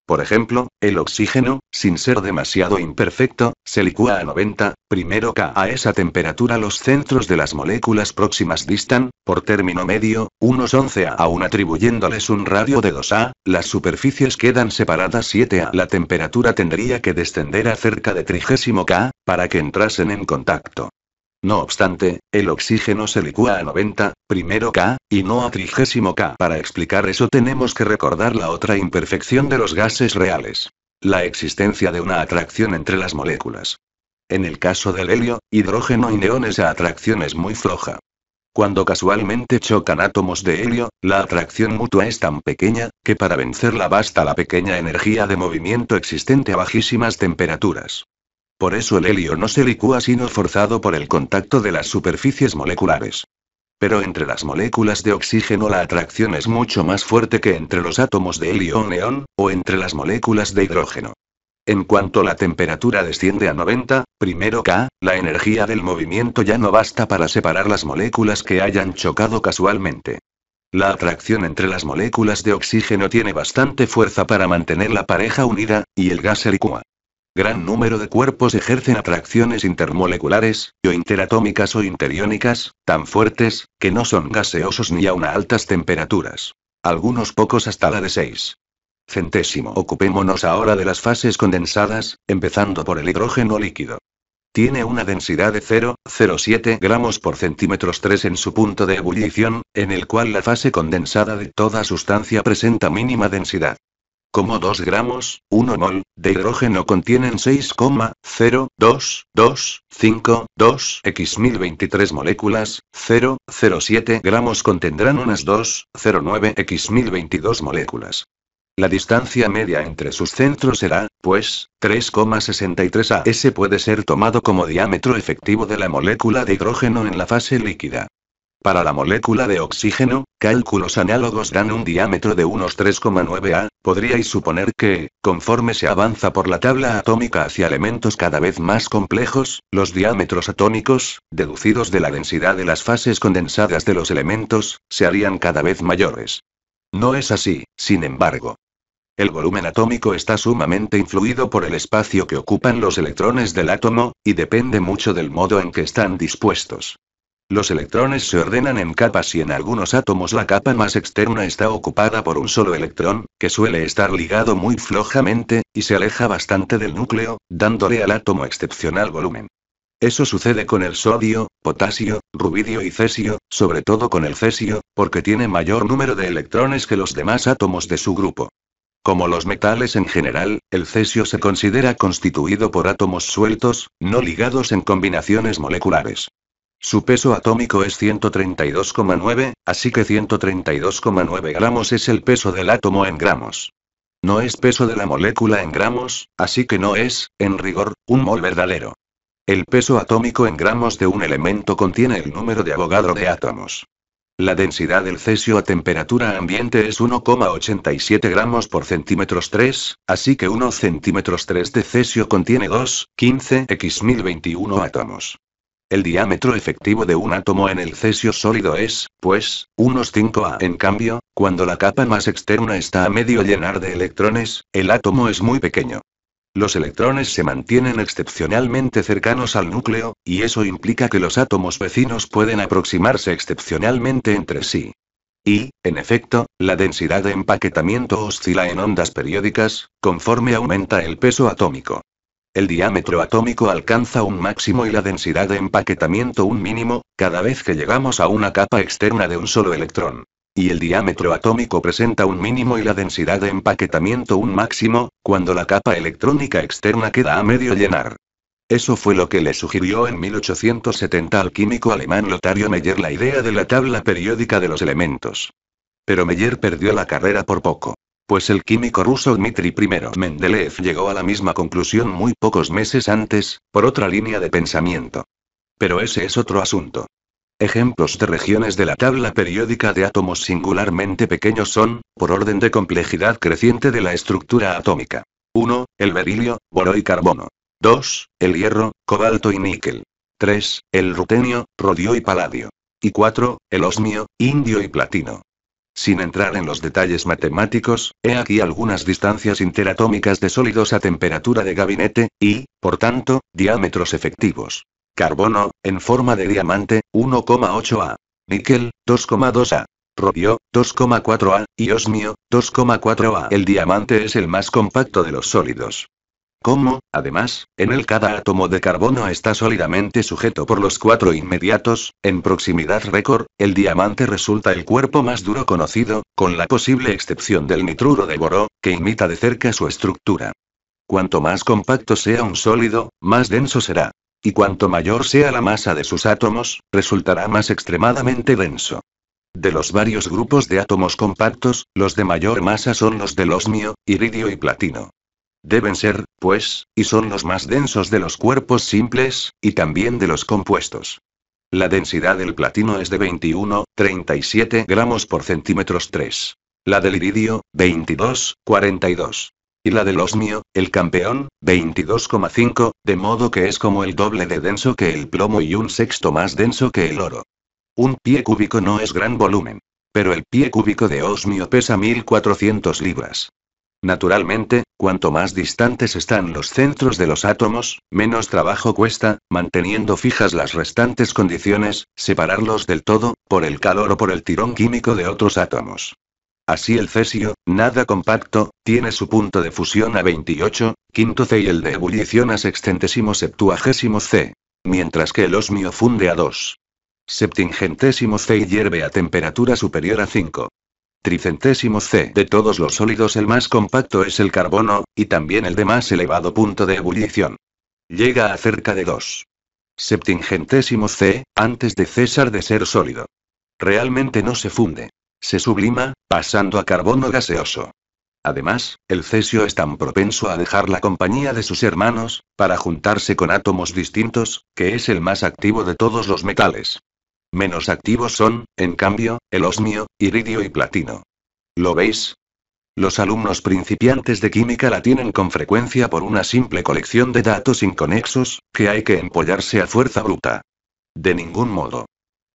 Por ejemplo, el oxígeno, sin ser demasiado imperfecto, se licúa a 90, primero K a esa temperatura los centros de las moléculas próximas distan, por término medio, unos 11 a aún atribuyéndoles un radio de 2A, las superficies quedan separadas 7 a la temperatura tendría que descender a cerca de trigésimo K, para que entrasen en contacto. No obstante, el oxígeno se licúa a 90, primero K, y no a trigésimo K. Para explicar eso tenemos que recordar la otra imperfección de los gases reales. La existencia de una atracción entre las moléculas. En el caso del helio, hidrógeno y neón esa atracción es muy floja. Cuando casualmente chocan átomos de helio, la atracción mutua es tan pequeña, que para vencerla basta la pequeña energía de movimiento existente a bajísimas temperaturas. Por eso el helio no se licúa sino forzado por el contacto de las superficies moleculares. Pero entre las moléculas de oxígeno la atracción es mucho más fuerte que entre los átomos de helio o neón, o entre las moléculas de hidrógeno. En cuanto la temperatura desciende a 90, primero K, la energía del movimiento ya no basta para separar las moléculas que hayan chocado casualmente. La atracción entre las moléculas de oxígeno tiene bastante fuerza para mantener la pareja unida, y el gas se licúa gran número de cuerpos ejercen atracciones intermoleculares, o interatómicas o interiónicas, tan fuertes, que no son gaseosos ni a a altas temperaturas. Algunos pocos hasta la de 6. Centésimo. Ocupémonos ahora de las fases condensadas, empezando por el hidrógeno líquido. Tiene una densidad de 0,07 gramos por centímetros 3 en su punto de ebullición, en el cual la fase condensada de toda sustancia presenta mínima densidad como 2 gramos, 1 mol, de hidrógeno contienen 6,02252 x 1023 moléculas, 0,07 gramos contendrán unas 2,09 x 1022 moléculas. La distancia media entre sus centros será, pues, 3,63 AS puede ser tomado como diámetro efectivo de la molécula de hidrógeno en la fase líquida. Para la molécula de oxígeno, cálculos análogos dan un diámetro de unos 3,9 A, podríais suponer que, conforme se avanza por la tabla atómica hacia elementos cada vez más complejos, los diámetros atómicos, deducidos de la densidad de las fases condensadas de los elementos, se harían cada vez mayores. No es así, sin embargo. El volumen atómico está sumamente influido por el espacio que ocupan los electrones del átomo, y depende mucho del modo en que están dispuestos. Los electrones se ordenan en capas y en algunos átomos la capa más externa está ocupada por un solo electrón, que suele estar ligado muy flojamente, y se aleja bastante del núcleo, dándole al átomo excepcional volumen. Eso sucede con el sodio, potasio, rubidio y cesio, sobre todo con el cesio, porque tiene mayor número de electrones que los demás átomos de su grupo. Como los metales en general, el cesio se considera constituido por átomos sueltos, no ligados en combinaciones moleculares. Su peso atómico es 132,9, así que 132,9 gramos es el peso del átomo en gramos. No es peso de la molécula en gramos, así que no es, en rigor, un mol verdadero. El peso atómico en gramos de un elemento contiene el número de abogado de átomos. La densidad del cesio a temperatura ambiente es 1,87 gramos por centímetros 3, así que 1 centímetros 3 de cesio contiene 2,15 x 1021 átomos. El diámetro efectivo de un átomo en el cesio sólido es, pues, unos 5A. En cambio, cuando la capa más externa está a medio llenar de electrones, el átomo es muy pequeño. Los electrones se mantienen excepcionalmente cercanos al núcleo, y eso implica que los átomos vecinos pueden aproximarse excepcionalmente entre sí. Y, en efecto, la densidad de empaquetamiento oscila en ondas periódicas, conforme aumenta el peso atómico. El diámetro atómico alcanza un máximo y la densidad de empaquetamiento un mínimo, cada vez que llegamos a una capa externa de un solo electrón. Y el diámetro atómico presenta un mínimo y la densidad de empaquetamiento un máximo, cuando la capa electrónica externa queda a medio llenar. Eso fue lo que le sugirió en 1870 al químico alemán Lotario Meyer la idea de la tabla periódica de los elementos. Pero Meyer perdió la carrera por poco. Pues el químico ruso Dmitri I Mendeleev llegó a la misma conclusión muy pocos meses antes, por otra línea de pensamiento. Pero ese es otro asunto. Ejemplos de regiones de la tabla periódica de átomos singularmente pequeños son, por orden de complejidad creciente de la estructura atómica. 1. El berilio, boro y carbono. 2. El hierro, cobalto y níquel. 3. El rutenio, rodio y paladio. Y 4. El osmio, indio y platino. Sin entrar en los detalles matemáticos, he aquí algunas distancias interatómicas de sólidos a temperatura de gabinete, y, por tanto, diámetros efectivos. Carbono, en forma de diamante, 1,8A. Níquel, 2,2A. Rodio, 2,4A, y osmio, 2,4A. El diamante es el más compacto de los sólidos. Como, además, en él cada átomo de carbono está sólidamente sujeto por los cuatro inmediatos, en proximidad récord, el diamante resulta el cuerpo más duro conocido, con la posible excepción del nitruro de boro, que imita de cerca su estructura. Cuanto más compacto sea un sólido, más denso será. Y cuanto mayor sea la masa de sus átomos, resultará más extremadamente denso. De los varios grupos de átomos compactos, los de mayor masa son los del osmio, iridio y platino. Deben ser, pues, y son los más densos de los cuerpos simples, y también de los compuestos. La densidad del platino es de 21,37 gramos por centímetros 3. La del iridio, 22,42. Y la del osmio, el campeón, 22,5, de modo que es como el doble de denso que el plomo y un sexto más denso que el oro. Un pie cúbico no es gran volumen. Pero el pie cúbico de osmio pesa 1400 libras. Naturalmente, cuanto más distantes están los centros de los átomos, menos trabajo cuesta, manteniendo fijas las restantes condiciones, separarlos del todo, por el calor o por el tirón químico de otros átomos. Así el cesio, nada compacto, tiene su punto de fusión a 28, quinto C y el de ebullición a sextentésimo septuagésimo C. Mientras que el osmio funde a 2. Septingentésimo C y hierve a temperatura superior a 5 tricentésimo C. De todos los sólidos el más compacto es el carbono, y también el de más elevado punto de ebullición. Llega a cerca de 2. Septingentésimo C, antes de cesar de ser sólido. Realmente no se funde. Se sublima, pasando a carbono gaseoso. Además, el cesio es tan propenso a dejar la compañía de sus hermanos, para juntarse con átomos distintos, que es el más activo de todos los metales. Menos activos son, en cambio, el osmio, iridio y platino. ¿Lo veis? Los alumnos principiantes de química la tienen con frecuencia por una simple colección de datos inconexos, que hay que empollarse a fuerza bruta. De ningún modo.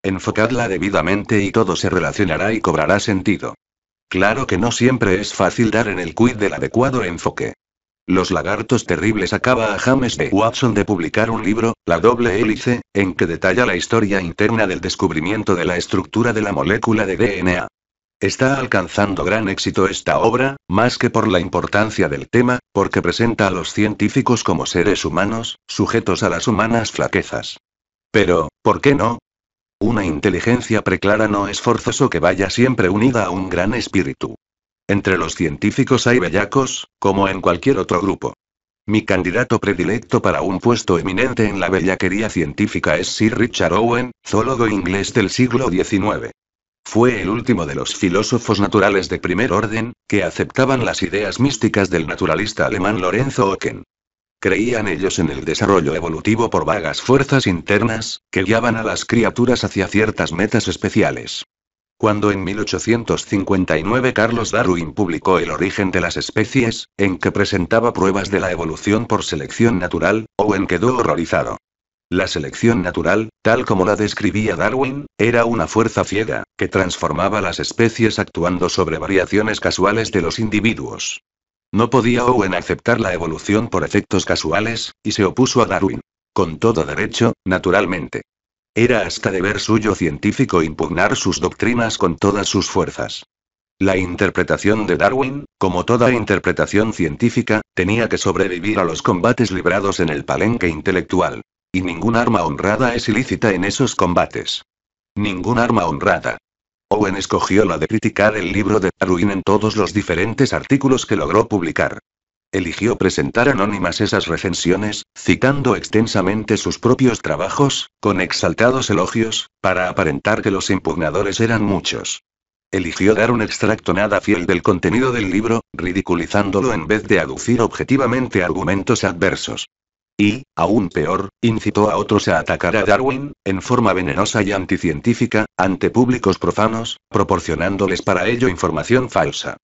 Enfocadla debidamente y todo se relacionará y cobrará sentido. Claro que no siempre es fácil dar en el quid del adecuado enfoque. Los lagartos terribles acaba a James de Watson de publicar un libro, La doble hélice, en que detalla la historia interna del descubrimiento de la estructura de la molécula de DNA. Está alcanzando gran éxito esta obra, más que por la importancia del tema, porque presenta a los científicos como seres humanos, sujetos a las humanas flaquezas. Pero, ¿por qué no? Una inteligencia preclara no es forzoso que vaya siempre unida a un gran espíritu. Entre los científicos hay bellacos, como en cualquier otro grupo. Mi candidato predilecto para un puesto eminente en la bellaquería científica es Sir Richard Owen, zoólogo inglés del siglo XIX. Fue el último de los filósofos naturales de primer orden, que aceptaban las ideas místicas del naturalista alemán Lorenzo Ocken. Creían ellos en el desarrollo evolutivo por vagas fuerzas internas, que guiaban a las criaturas hacia ciertas metas especiales. Cuando en 1859 Carlos Darwin publicó El origen de las especies, en que presentaba pruebas de la evolución por selección natural, Owen quedó horrorizado. La selección natural, tal como la describía Darwin, era una fuerza ciega, que transformaba las especies actuando sobre variaciones casuales de los individuos. No podía Owen aceptar la evolución por efectos casuales, y se opuso a Darwin. Con todo derecho, naturalmente. Era hasta deber suyo científico impugnar sus doctrinas con todas sus fuerzas. La interpretación de Darwin, como toda interpretación científica, tenía que sobrevivir a los combates librados en el palenque intelectual. Y ningún arma honrada es ilícita en esos combates. Ningún arma honrada. Owen escogió la de criticar el libro de Darwin en todos los diferentes artículos que logró publicar eligió presentar anónimas esas recensiones, citando extensamente sus propios trabajos, con exaltados elogios, para aparentar que los impugnadores eran muchos. Eligió dar un extracto nada fiel del contenido del libro, ridiculizándolo en vez de aducir objetivamente argumentos adversos. Y, aún peor, incitó a otros a atacar a Darwin, en forma venenosa y anticientífica, ante públicos profanos, proporcionándoles para ello información falsa.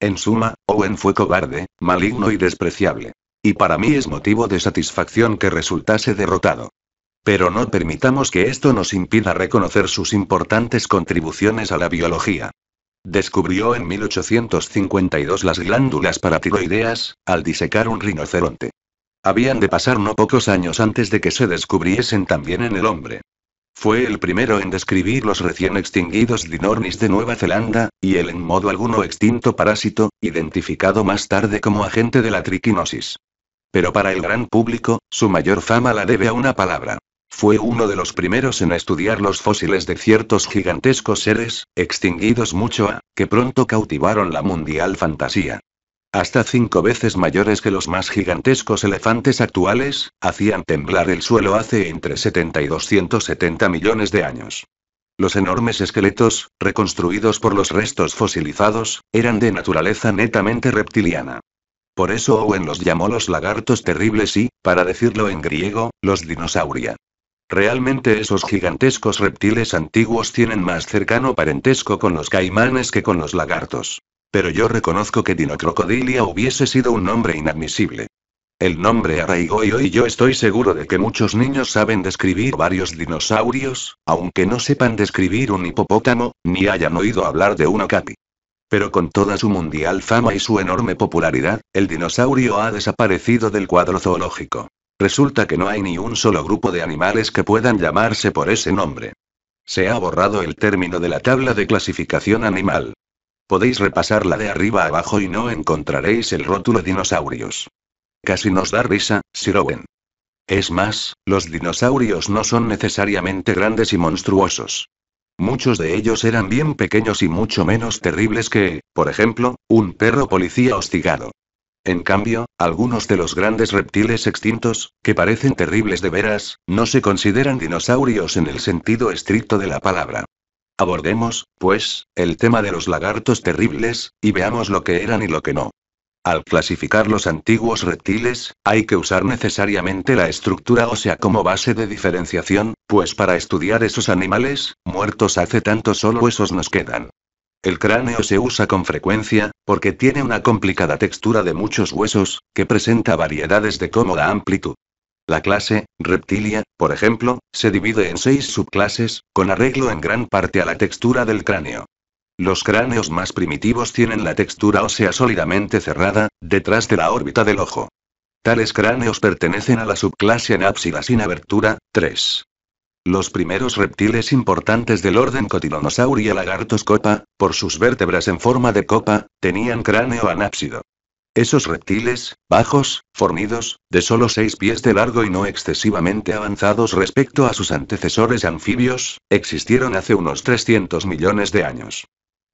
En suma, Owen fue cobarde, maligno y despreciable. Y para mí es motivo de satisfacción que resultase derrotado. Pero no permitamos que esto nos impida reconocer sus importantes contribuciones a la biología. Descubrió en 1852 las glándulas paratiroideas, al disecar un rinoceronte. Habían de pasar no pocos años antes de que se descubriesen también en el hombre. Fue el primero en describir los recién extinguidos dinornis de Nueva Zelanda, y el en modo alguno extinto parásito, identificado más tarde como agente de la triquinosis. Pero para el gran público, su mayor fama la debe a una palabra. Fue uno de los primeros en estudiar los fósiles de ciertos gigantescos seres, extinguidos mucho a, que pronto cautivaron la mundial fantasía hasta cinco veces mayores que los más gigantescos elefantes actuales, hacían temblar el suelo hace entre 70 y 270 millones de años. Los enormes esqueletos, reconstruidos por los restos fosilizados, eran de naturaleza netamente reptiliana. Por eso Owen los llamó los lagartos terribles y, para decirlo en griego, los dinosauria. Realmente esos gigantescos reptiles antiguos tienen más cercano parentesco con los caimanes que con los lagartos. Pero yo reconozco que Dinocrocodilia hubiese sido un nombre inadmisible. El nombre arraigó y hoy yo estoy seguro de que muchos niños saben describir varios dinosaurios, aunque no sepan describir un hipopótamo, ni hayan oído hablar de un okapi. Pero con toda su mundial fama y su enorme popularidad, el dinosaurio ha desaparecido del cuadro zoológico. Resulta que no hay ni un solo grupo de animales que puedan llamarse por ese nombre. Se ha borrado el término de la tabla de clasificación animal. Podéis repasarla de arriba abajo y no encontraréis el rótulo dinosaurios. Casi nos da risa, si Es más, los dinosaurios no son necesariamente grandes y monstruosos. Muchos de ellos eran bien pequeños y mucho menos terribles que, por ejemplo, un perro policía hostigado. En cambio, algunos de los grandes reptiles extintos, que parecen terribles de veras, no se consideran dinosaurios en el sentido estricto de la palabra. Abordemos, pues, el tema de los lagartos terribles, y veamos lo que eran y lo que no. Al clasificar los antiguos reptiles, hay que usar necesariamente la estructura ósea como base de diferenciación, pues para estudiar esos animales, muertos hace tanto solo huesos nos quedan. El cráneo se usa con frecuencia, porque tiene una complicada textura de muchos huesos, que presenta variedades de cómoda amplitud. La clase, reptilia, por ejemplo, se divide en seis subclases, con arreglo en gran parte a la textura del cráneo. Los cráneos más primitivos tienen la textura ósea sólidamente cerrada, detrás de la órbita del ojo. Tales cráneos pertenecen a la subclase anápsida sin abertura, 3. Los primeros reptiles importantes del orden Cotilonosauria lagartoscopa, copa, por sus vértebras en forma de copa, tenían cráneo anápsido. Esos reptiles, bajos, fornidos, de solo seis pies de largo y no excesivamente avanzados respecto a sus antecesores anfibios, existieron hace unos 300 millones de años.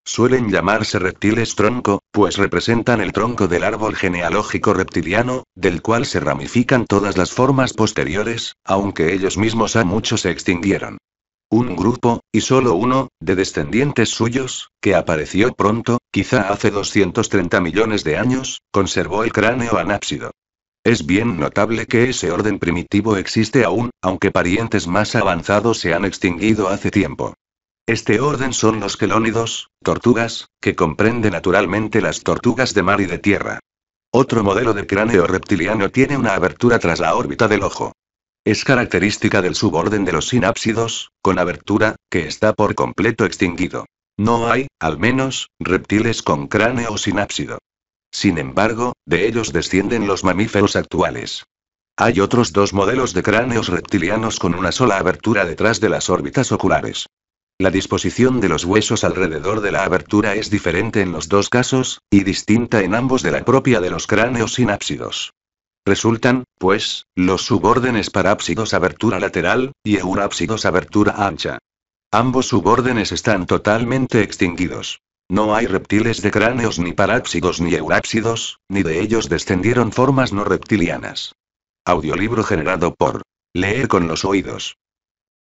Suelen llamarse reptiles tronco, pues representan el tronco del árbol genealógico reptiliano, del cual se ramifican todas las formas posteriores, aunque ellos mismos a muchos se extinguieron. Un grupo, y solo uno, de descendientes suyos, que apareció pronto, quizá hace 230 millones de años, conservó el cráneo anápsido. Es bien notable que ese orden primitivo existe aún, aunque parientes más avanzados se han extinguido hace tiempo. Este orden son los quelónidos, tortugas, que comprende naturalmente las tortugas de mar y de tierra. Otro modelo de cráneo reptiliano tiene una abertura tras la órbita del ojo. Es característica del suborden de los sinápsidos, con abertura, que está por completo extinguido. No hay, al menos, reptiles con cráneo sinápsido. Sin embargo, de ellos descienden los mamíferos actuales. Hay otros dos modelos de cráneos reptilianos con una sola abertura detrás de las órbitas oculares. La disposición de los huesos alrededor de la abertura es diferente en los dos casos, y distinta en ambos de la propia de los cráneos sinápsidos. Resultan, pues, los subórdenes parápsidos abertura lateral, y eurápsidos abertura ancha. Ambos subórdenes están totalmente extinguidos. No hay reptiles de cráneos ni parápsidos ni eurápsidos, ni de ellos descendieron formas no reptilianas. Audiolibro generado por Leer con los oídos.